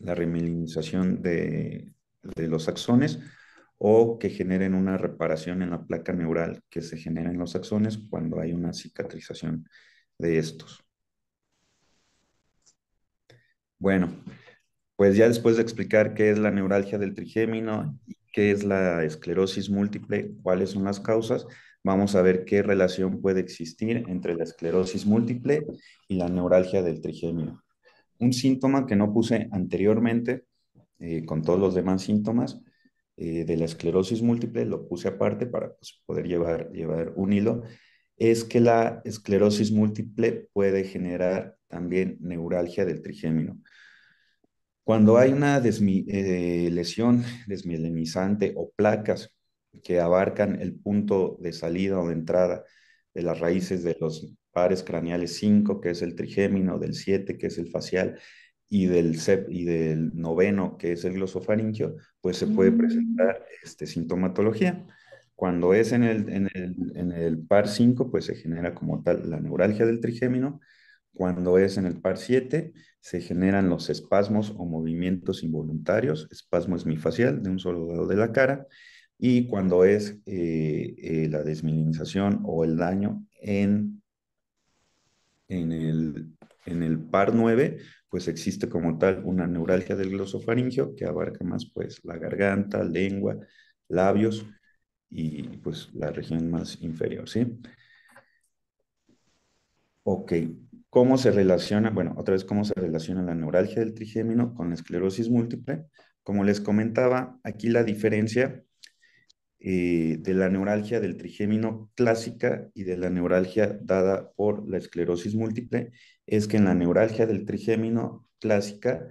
S4: la remelinización de, de los axones o que generen una reparación en la placa neural que se genera en los axones cuando hay una cicatrización de estos. Bueno, pues ya después de explicar qué es la neuralgia del trigémino, qué es la esclerosis múltiple, cuáles son las causas, vamos a ver qué relación puede existir entre la esclerosis múltiple y la neuralgia del trigémino. Un síntoma que no puse anteriormente eh, con todos los demás síntomas eh, de la esclerosis múltiple, lo puse aparte para pues, poder llevar, llevar un hilo, es que la esclerosis múltiple puede generar también neuralgia del trigémino. Cuando hay una eh, lesión desmielinizante o placas que abarcan el punto de salida o de entrada de las raíces de los pares craneales 5, que es el trigémino, del 7, que es el facial, y del, y del noveno, que es el glosofaringio, pues se puede mm. presentar este, sintomatología. Cuando es en el, en el par 5, pues se genera como tal la neuralgia del trigémino, cuando es en el par 7, se generan los espasmos o movimientos involuntarios. Espasmo es facial de un solo lado de la cara. Y cuando es eh, eh, la desmilinización o el daño en, en, el, par 9, pues existe como tal una neuralgia del glosofaringio que abarca más pues la garganta, lengua, labios y pues la región más inferior, ¿sí? Ok, cómo se relaciona, bueno, otra vez cómo se relaciona la neuralgia del trigémino con la esclerosis múltiple. Como les comentaba, aquí la diferencia eh, de la neuralgia del trigémino clásica y de la neuralgia dada por la esclerosis múltiple es que en la neuralgia del trigémino clásica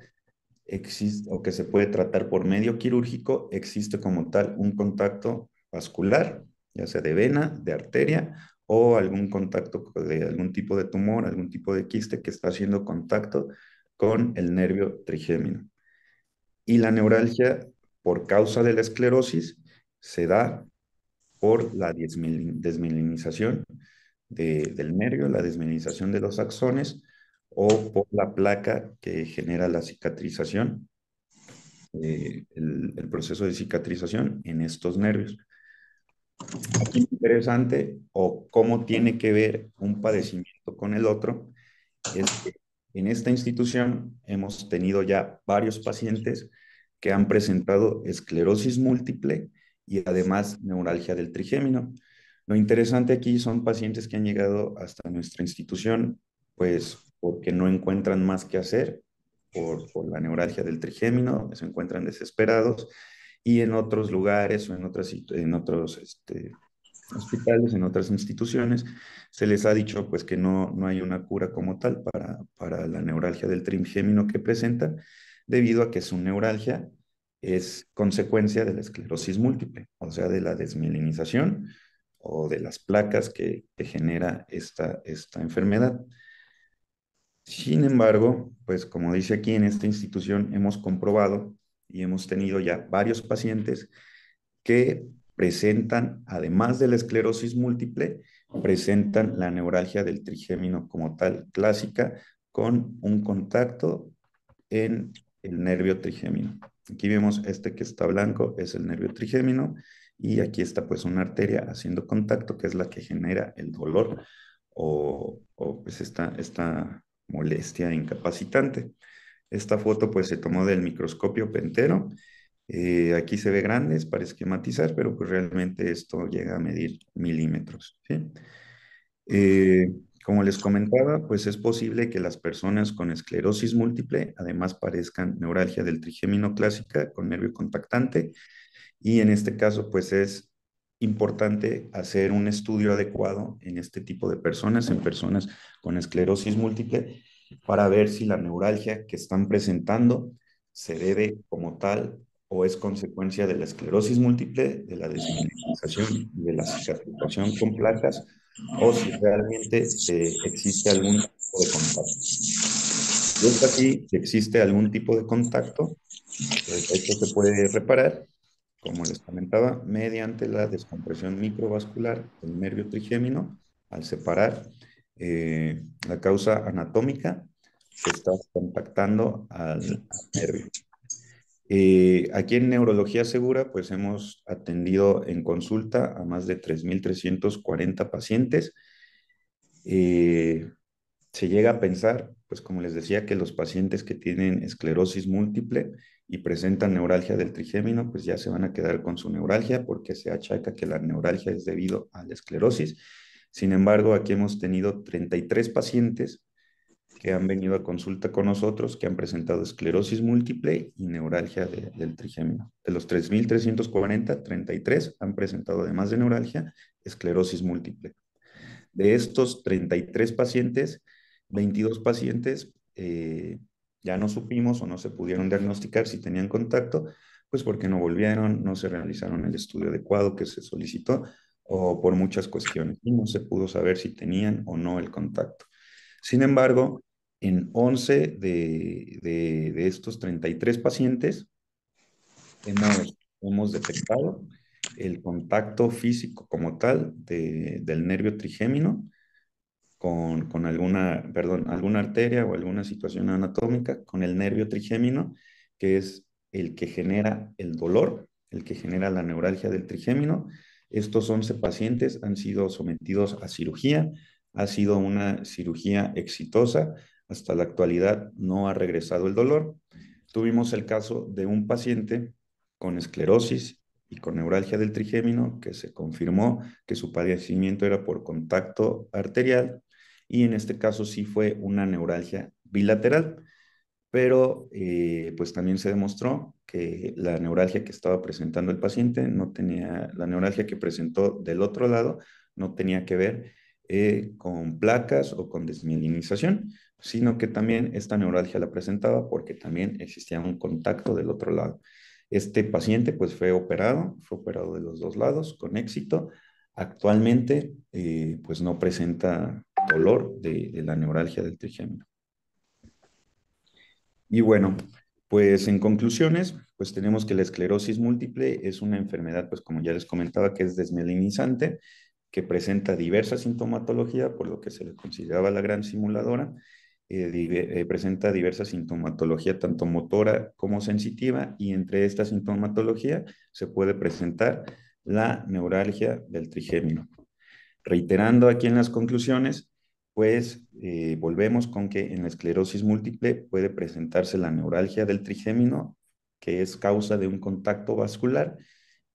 S4: existe o que se puede tratar por medio quirúrgico, existe como tal un contacto vascular, ya sea de vena, de arteria o algún contacto de algún tipo de tumor, algún tipo de quiste que está haciendo contacto con el nervio trigémino. Y la neuralgia, por causa de la esclerosis, se da por la desmelinización del nervio, la desmelinización de los axones o por la placa que genera la cicatrización, eh, el proceso de cicatrización en estos nervios interesante o cómo tiene que ver un padecimiento con el otro es que en esta institución hemos tenido ya varios pacientes que han presentado esclerosis múltiple y además neuralgia del trigémino. Lo interesante aquí son pacientes que han llegado hasta nuestra institución, pues porque no encuentran más que hacer por, por la neuralgia del trigémino, se encuentran desesperados y en otros lugares o en, otras, en otros este, hospitales, en otras instituciones, se les ha dicho pues que no, no hay una cura como tal para, para la neuralgia del trigémino que presenta, debido a que su neuralgia es consecuencia de la esclerosis múltiple, o sea, de la desmielinización o de las placas que, genera esta, esta enfermedad. Sin embargo, pues como dice aquí en esta institución, hemos comprobado y hemos tenido ya varios pacientes que presentan, además de la esclerosis múltiple, presentan la neuralgia del trigémino como tal clásica con un contacto en el nervio trigémino. Aquí vemos este que está blanco, es el nervio trigémino, y aquí está pues una arteria haciendo contacto, que es la que genera el dolor o, pues esta molestia incapacitante. Esta foto pues se tomó del microscopio pentero. Eh, aquí se ve grande, es para esquematizar, pero pues realmente esto llega a medir milímetros. Eh, como les comentaba, pues es posible que las personas con esclerosis múltiple además parezcan neuralgia del trigémino clásica con nervio contactante y en este caso pues es importante hacer un estudio adecuado en este tipo de personas, en personas con esclerosis múltiple, para ver si la neuralgia que están presentando se debe como tal o es consecuencia de la esclerosis múltiple, de la desmineralización de la cicatrización con placas, o si realmente eh, existe algún tipo de contacto. Y aquí, si existe algún tipo de contacto, pues, esto se puede reparar, como les comentaba, mediante la descompresión microvascular del nervio trigémino al separar eh, la causa anatómica que estás contactando al nervio. Eh, aquí en Neurología Segura, pues hemos atendido en consulta a más de 3.340 pacientes. Eh, se llega a pensar, pues como les decía, que los pacientes que tienen esclerosis múltiple y presentan neuralgia del trigémino, pues ya se van a quedar con su neuralgia porque se achaca que la neuralgia es debido a la esclerosis. Sin embargo, aquí hemos tenido 33 pacientes que han venido a consulta con nosotros, que han presentado esclerosis múltiple y neuralgia del trigémino. De los 3.340, 33 han presentado, además de neuralgia, esclerosis múltiple. De estos 33 pacientes, 22 pacientes eh, ya no supimos o no se pudieron diagnosticar si tenían contacto, pues porque no volvieron, no se realizaron el estudio adecuado que se solicitó o por muchas cuestiones y no se pudo saber si tenían o no el contacto. Sin embargo, en 11 de, estos 33 pacientes hemos, detectado el contacto físico como tal del nervio trigémino con, alguna, perdón, alguna arteria o alguna situación anatómica con el nervio trigémino, que es el que genera el dolor, el que genera la neuralgia del trigémino. Estos 11 pacientes han sido sometidos a cirugía, ha sido una cirugía exitosa, hasta la actualidad no ha regresado el dolor. Tuvimos el caso de un paciente con esclerosis y con neuralgia del trigémino que se confirmó que su padecimiento era por contacto arterial y en este caso sí fue una neuralgia bilateral, pero eh, pues también se demostró que la neuralgia que estaba presentando el paciente no tenía, la neuralgia que presentó del otro lado no tenía que ver eh, con placas o con desmielinización, sino que también esta neuralgia la presentaba porque también existía un contacto del otro lado. Este paciente pues fue operado, fue operado de los dos lados con éxito. Actualmente eh, pues no presenta dolor de, la neuralgia del trigémino. Y bueno, pues en conclusiones, pues tenemos que la esclerosis múltiple es una enfermedad, pues como ya les comentaba, que es desmelinizante, que presenta diversa sintomatología, por lo que se le consideraba la gran simuladora, eh, eh, presenta diversa sintomatología, tanto motora como sensitiva, y entre esta sintomatología se puede presentar la neuralgia del trigémino. Reiterando aquí en las conclusiones, pues eh, volvemos con que en la esclerosis múltiple puede presentarse la neuralgia del trigémino, que es causa de un contacto vascular,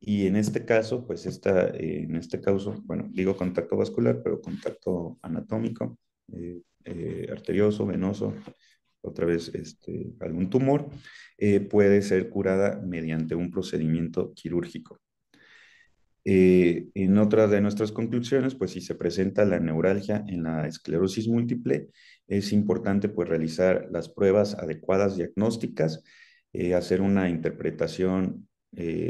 S4: y en este caso, pues está en este caso, bueno, digo contacto vascular, pero contacto anatómico eh, arterioso, venoso, otra vez este, algún tumor, eh, puede ser curada mediante un procedimiento quirúrgico. Eh, en otra de nuestras conclusiones, pues si se presenta la neuralgia en la esclerosis múltiple, es importante pues realizar las pruebas adecuadas diagnósticas, hacer una interpretación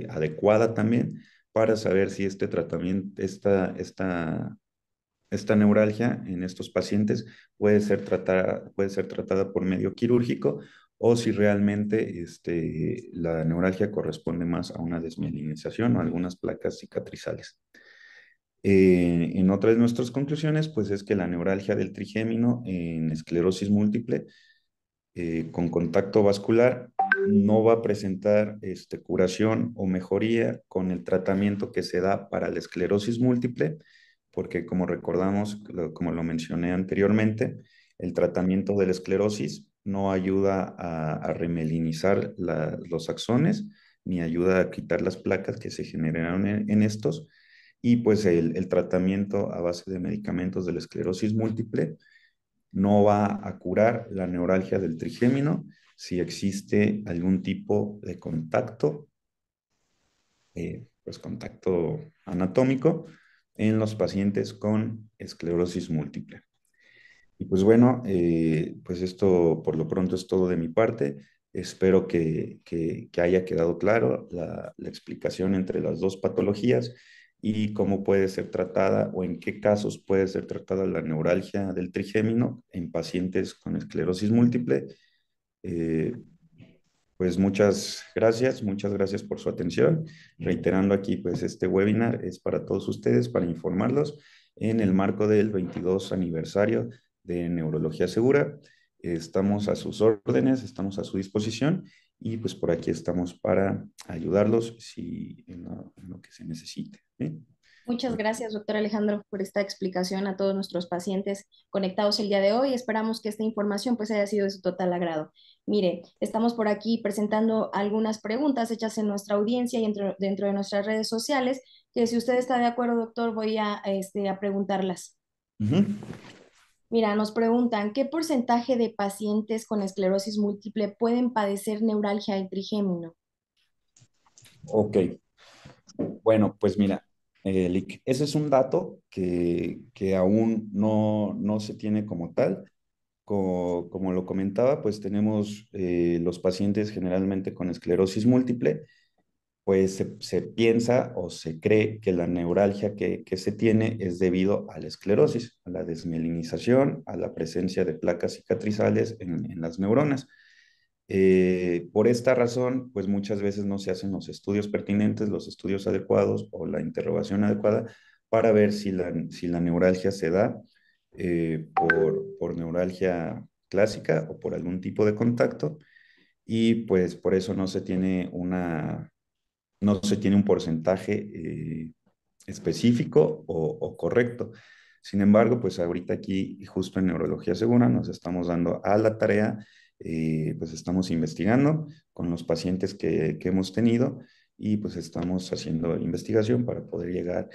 S4: adecuada también para saber si este tratamiento, esta, esta esta neuralgia en estos pacientes puede ser tratada, puede ser tratada por medio quirúrgico o si realmente este, la neuralgia corresponde más a una desmielinización o algunas placas cicatrizales. Eh, en otras de nuestras conclusiones, pues es que la neuralgia del trigémino en esclerosis múltiple eh, con contacto vascular no va a presentar este, curación o mejoría con el tratamiento que se da para la esclerosis múltiple, porque como recordamos, como lo mencioné anteriormente, el tratamiento de la esclerosis no ayuda a, remelinizar los axones ni ayuda a quitar las placas que se generaron en, estos. Y pues el, tratamiento a base de medicamentos de la esclerosis múltiple no va a curar la neuralgia del trigémino si existe algún tipo de contacto, eh, pues contacto anatómico, en los pacientes con esclerosis múltiple. Y pues bueno, eh, pues esto por lo pronto es todo de mi parte. Espero que, haya quedado claro la, explicación entre las dos patologías y cómo puede ser tratada o en qué casos puede ser tratada la neuralgia del trigémino en pacientes con esclerosis múltiple. Eh, pues muchas gracias, muchas gracias por su atención. Mm. Reiterando aquí, pues este webinar es para todos ustedes, para informarlos en el marco del 22 aniversario de Neurología Segura. Estamos a sus órdenes, estamos a su disposición y pues por aquí estamos para ayudarlos si lo, que se necesite.
S3: Muchas gracias, doctor Alejandro, por esta explicación a todos nuestros pacientes conectados el día de hoy. Esperamos que esta información pues haya sido de su total agrado. Mire, estamos por aquí presentando algunas preguntas hechas en nuestra audiencia y dentro, de nuestras redes sociales, que si usted está de acuerdo, doctor, voy a, este, preguntarlas. Mira, nos preguntan, ¿qué porcentaje de pacientes con esclerosis múltiple pueden padecer neuralgia del trigémino?
S4: Ok. Bueno, pues mira, eh, ese es un dato que, aún no, se tiene como tal. Como, lo comentaba, pues tenemos eh, los pacientes generalmente con esclerosis múltiple, pues se, piensa o se cree que la neuralgia que, se tiene es debido a la esclerosis, a la desmielinización, a la presencia de placas cicatrizales en las neuronas. Eh, por esta razón, pues muchas veces no se hacen los estudios pertinentes, los estudios adecuados o la interrogación adecuada para ver si la, neuralgia se da eh, por, neuralgia clásica o por algún tipo de contacto y pues por eso no se tiene una no se tiene un porcentaje eh, específico o, o, correcto. Sin embargo, pues ahorita aquí, justo en Neurología Segura, nos estamos dando a la tarea eh, pues estamos investigando con los pacientes que, hemos tenido y pues estamos haciendo investigación para poder llegar,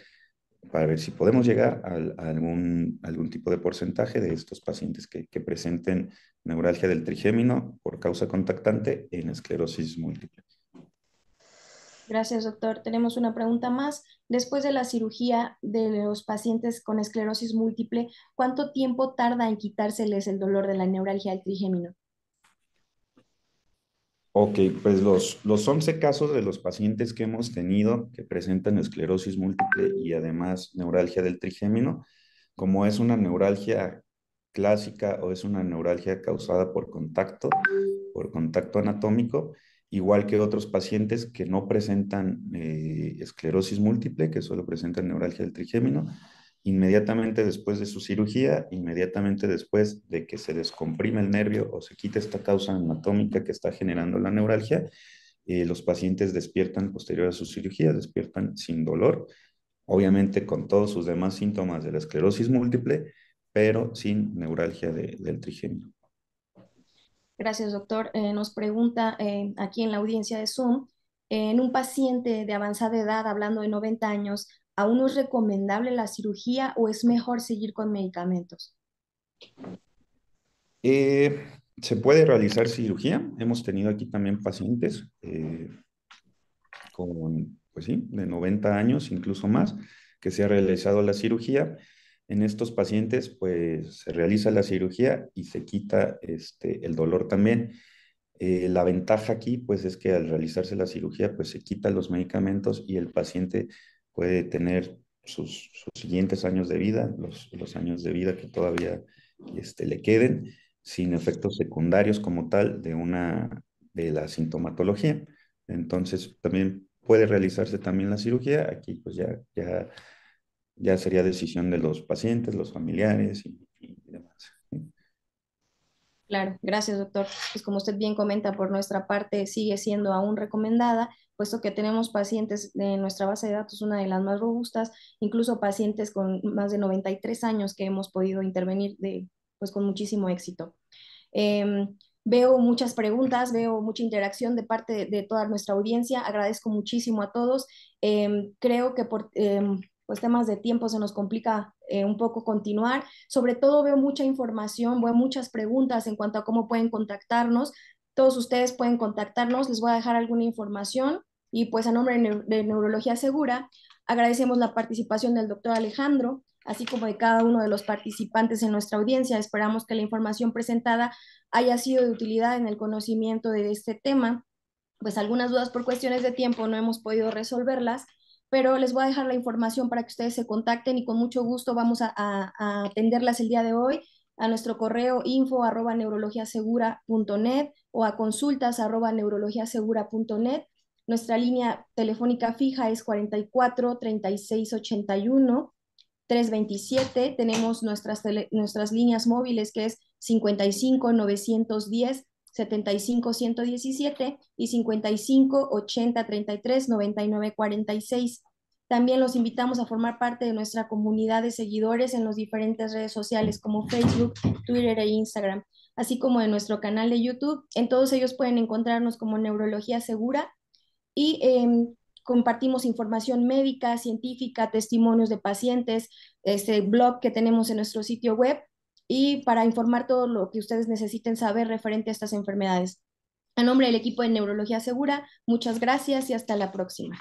S4: para ver si podemos llegar a, algún, algún tipo de porcentaje de estos pacientes que, que presenten neuralgia del trigémino por causa contactante en esclerosis múltiple.
S3: Gracias, doctor. Tenemos una pregunta más. Después de la cirugía de los pacientes con esclerosis múltiple, ¿cuánto tiempo tarda en quitárseles el dolor de la neuralgia del trigémino?
S4: Ok, pues los, los 11 casos de los pacientes que hemos tenido que presentan esclerosis múltiple y además neuralgia del trigémino, como es una neuralgia clásica o es una neuralgia causada por contacto, por contacto anatómico, igual que otros pacientes que no presentan eh, esclerosis múltiple, que solo presentan neuralgia del trigémino, inmediatamente después de su cirugía, inmediatamente después de que se descomprime el nervio o se quite esta causa anatómica que está generando la neuralgia, eh, los pacientes despiertan posterior a su cirugía, despiertan sin dolor, obviamente con todos sus demás síntomas de la esclerosis múltiple, pero sin neuralgia del trigémino.
S3: Gracias, doctor. Eh, nos pregunta eh, aquí en la audiencia de Zoom, en un paciente de avanzada edad, hablando de 90 años, ¿aún no es recomendable la cirugía o es mejor seguir con medicamentos?
S4: Eh, se puede realizar cirugía. Hemos tenido aquí también pacientes eh, pues de 90 años, incluso más, que se ha realizado la cirugía. En estos pacientes, pues se realiza la cirugía y se quita este, el dolor también. Eh, la ventaja aquí, pues es que al realizarse la cirugía, pues se quitan los medicamentos y el paciente puede tener sus, siguientes años de vida, los, los, años de vida que todavía este, le queden, sin efectos secundarios como tal de, una, de la sintomatología. Entonces, también puede realizarse también la cirugía. Aquí pues ya, ya, ya sería decisión de los pacientes, los familiares y,
S3: Claro, gracias doctor. Pues como usted bien comenta, por nuestra parte sigue siendo aún recomendada, puesto que tenemos pacientes en nuestra base de datos, una de las más robustas, incluso pacientes con más de 93 años que hemos podido intervenir de, pues con muchísimo éxito. Em, veo muchas preguntas, veo mucha interacción de parte de, toda nuestra audiencia. Agradezco muchísimo a todos. Em, creo que por em, pues temas de tiempo se nos complica eh, un poco continuar. Sobre todo veo mucha información, veo muchas preguntas en cuanto a cómo pueden contactarnos. Todos ustedes pueden contactarnos, les voy a dejar alguna información y pues a nombre de Neurología Segura agradecemos la participación del doctor Alejandro, así como de cada uno de los participantes en nuestra audiencia. Esperamos que la información presentada haya sido de utilidad en el conocimiento de este tema. Pues algunas dudas por cuestiones de tiempo no hemos podido resolverlas, pero les voy a dejar la información para que ustedes se contacten y con mucho gusto vamos a, atenderlas el día de hoy a nuestro correo info arroba o a consultas arroba Nuestra línea telefónica fija es 44 36 81 327. Tenemos nuestras, nuestras líneas móviles que es 55 910 75-117 y 55-80-33-99-46. También los invitamos a formar parte de nuestra comunidad de seguidores en las diferentes redes sociales como Facebook, Twitter e Instagram, así como en nuestro canal de YouTube. En todos ellos pueden encontrarnos como Neurología Segura y em, compartimos información médica, científica, testimonios de pacientes, este blog que tenemos en nuestro sitio web y para informar todo lo que ustedes necesiten saber referente a estas enfermedades. A nombre del equipo de Neurología Segura, muchas gracias y hasta la próxima.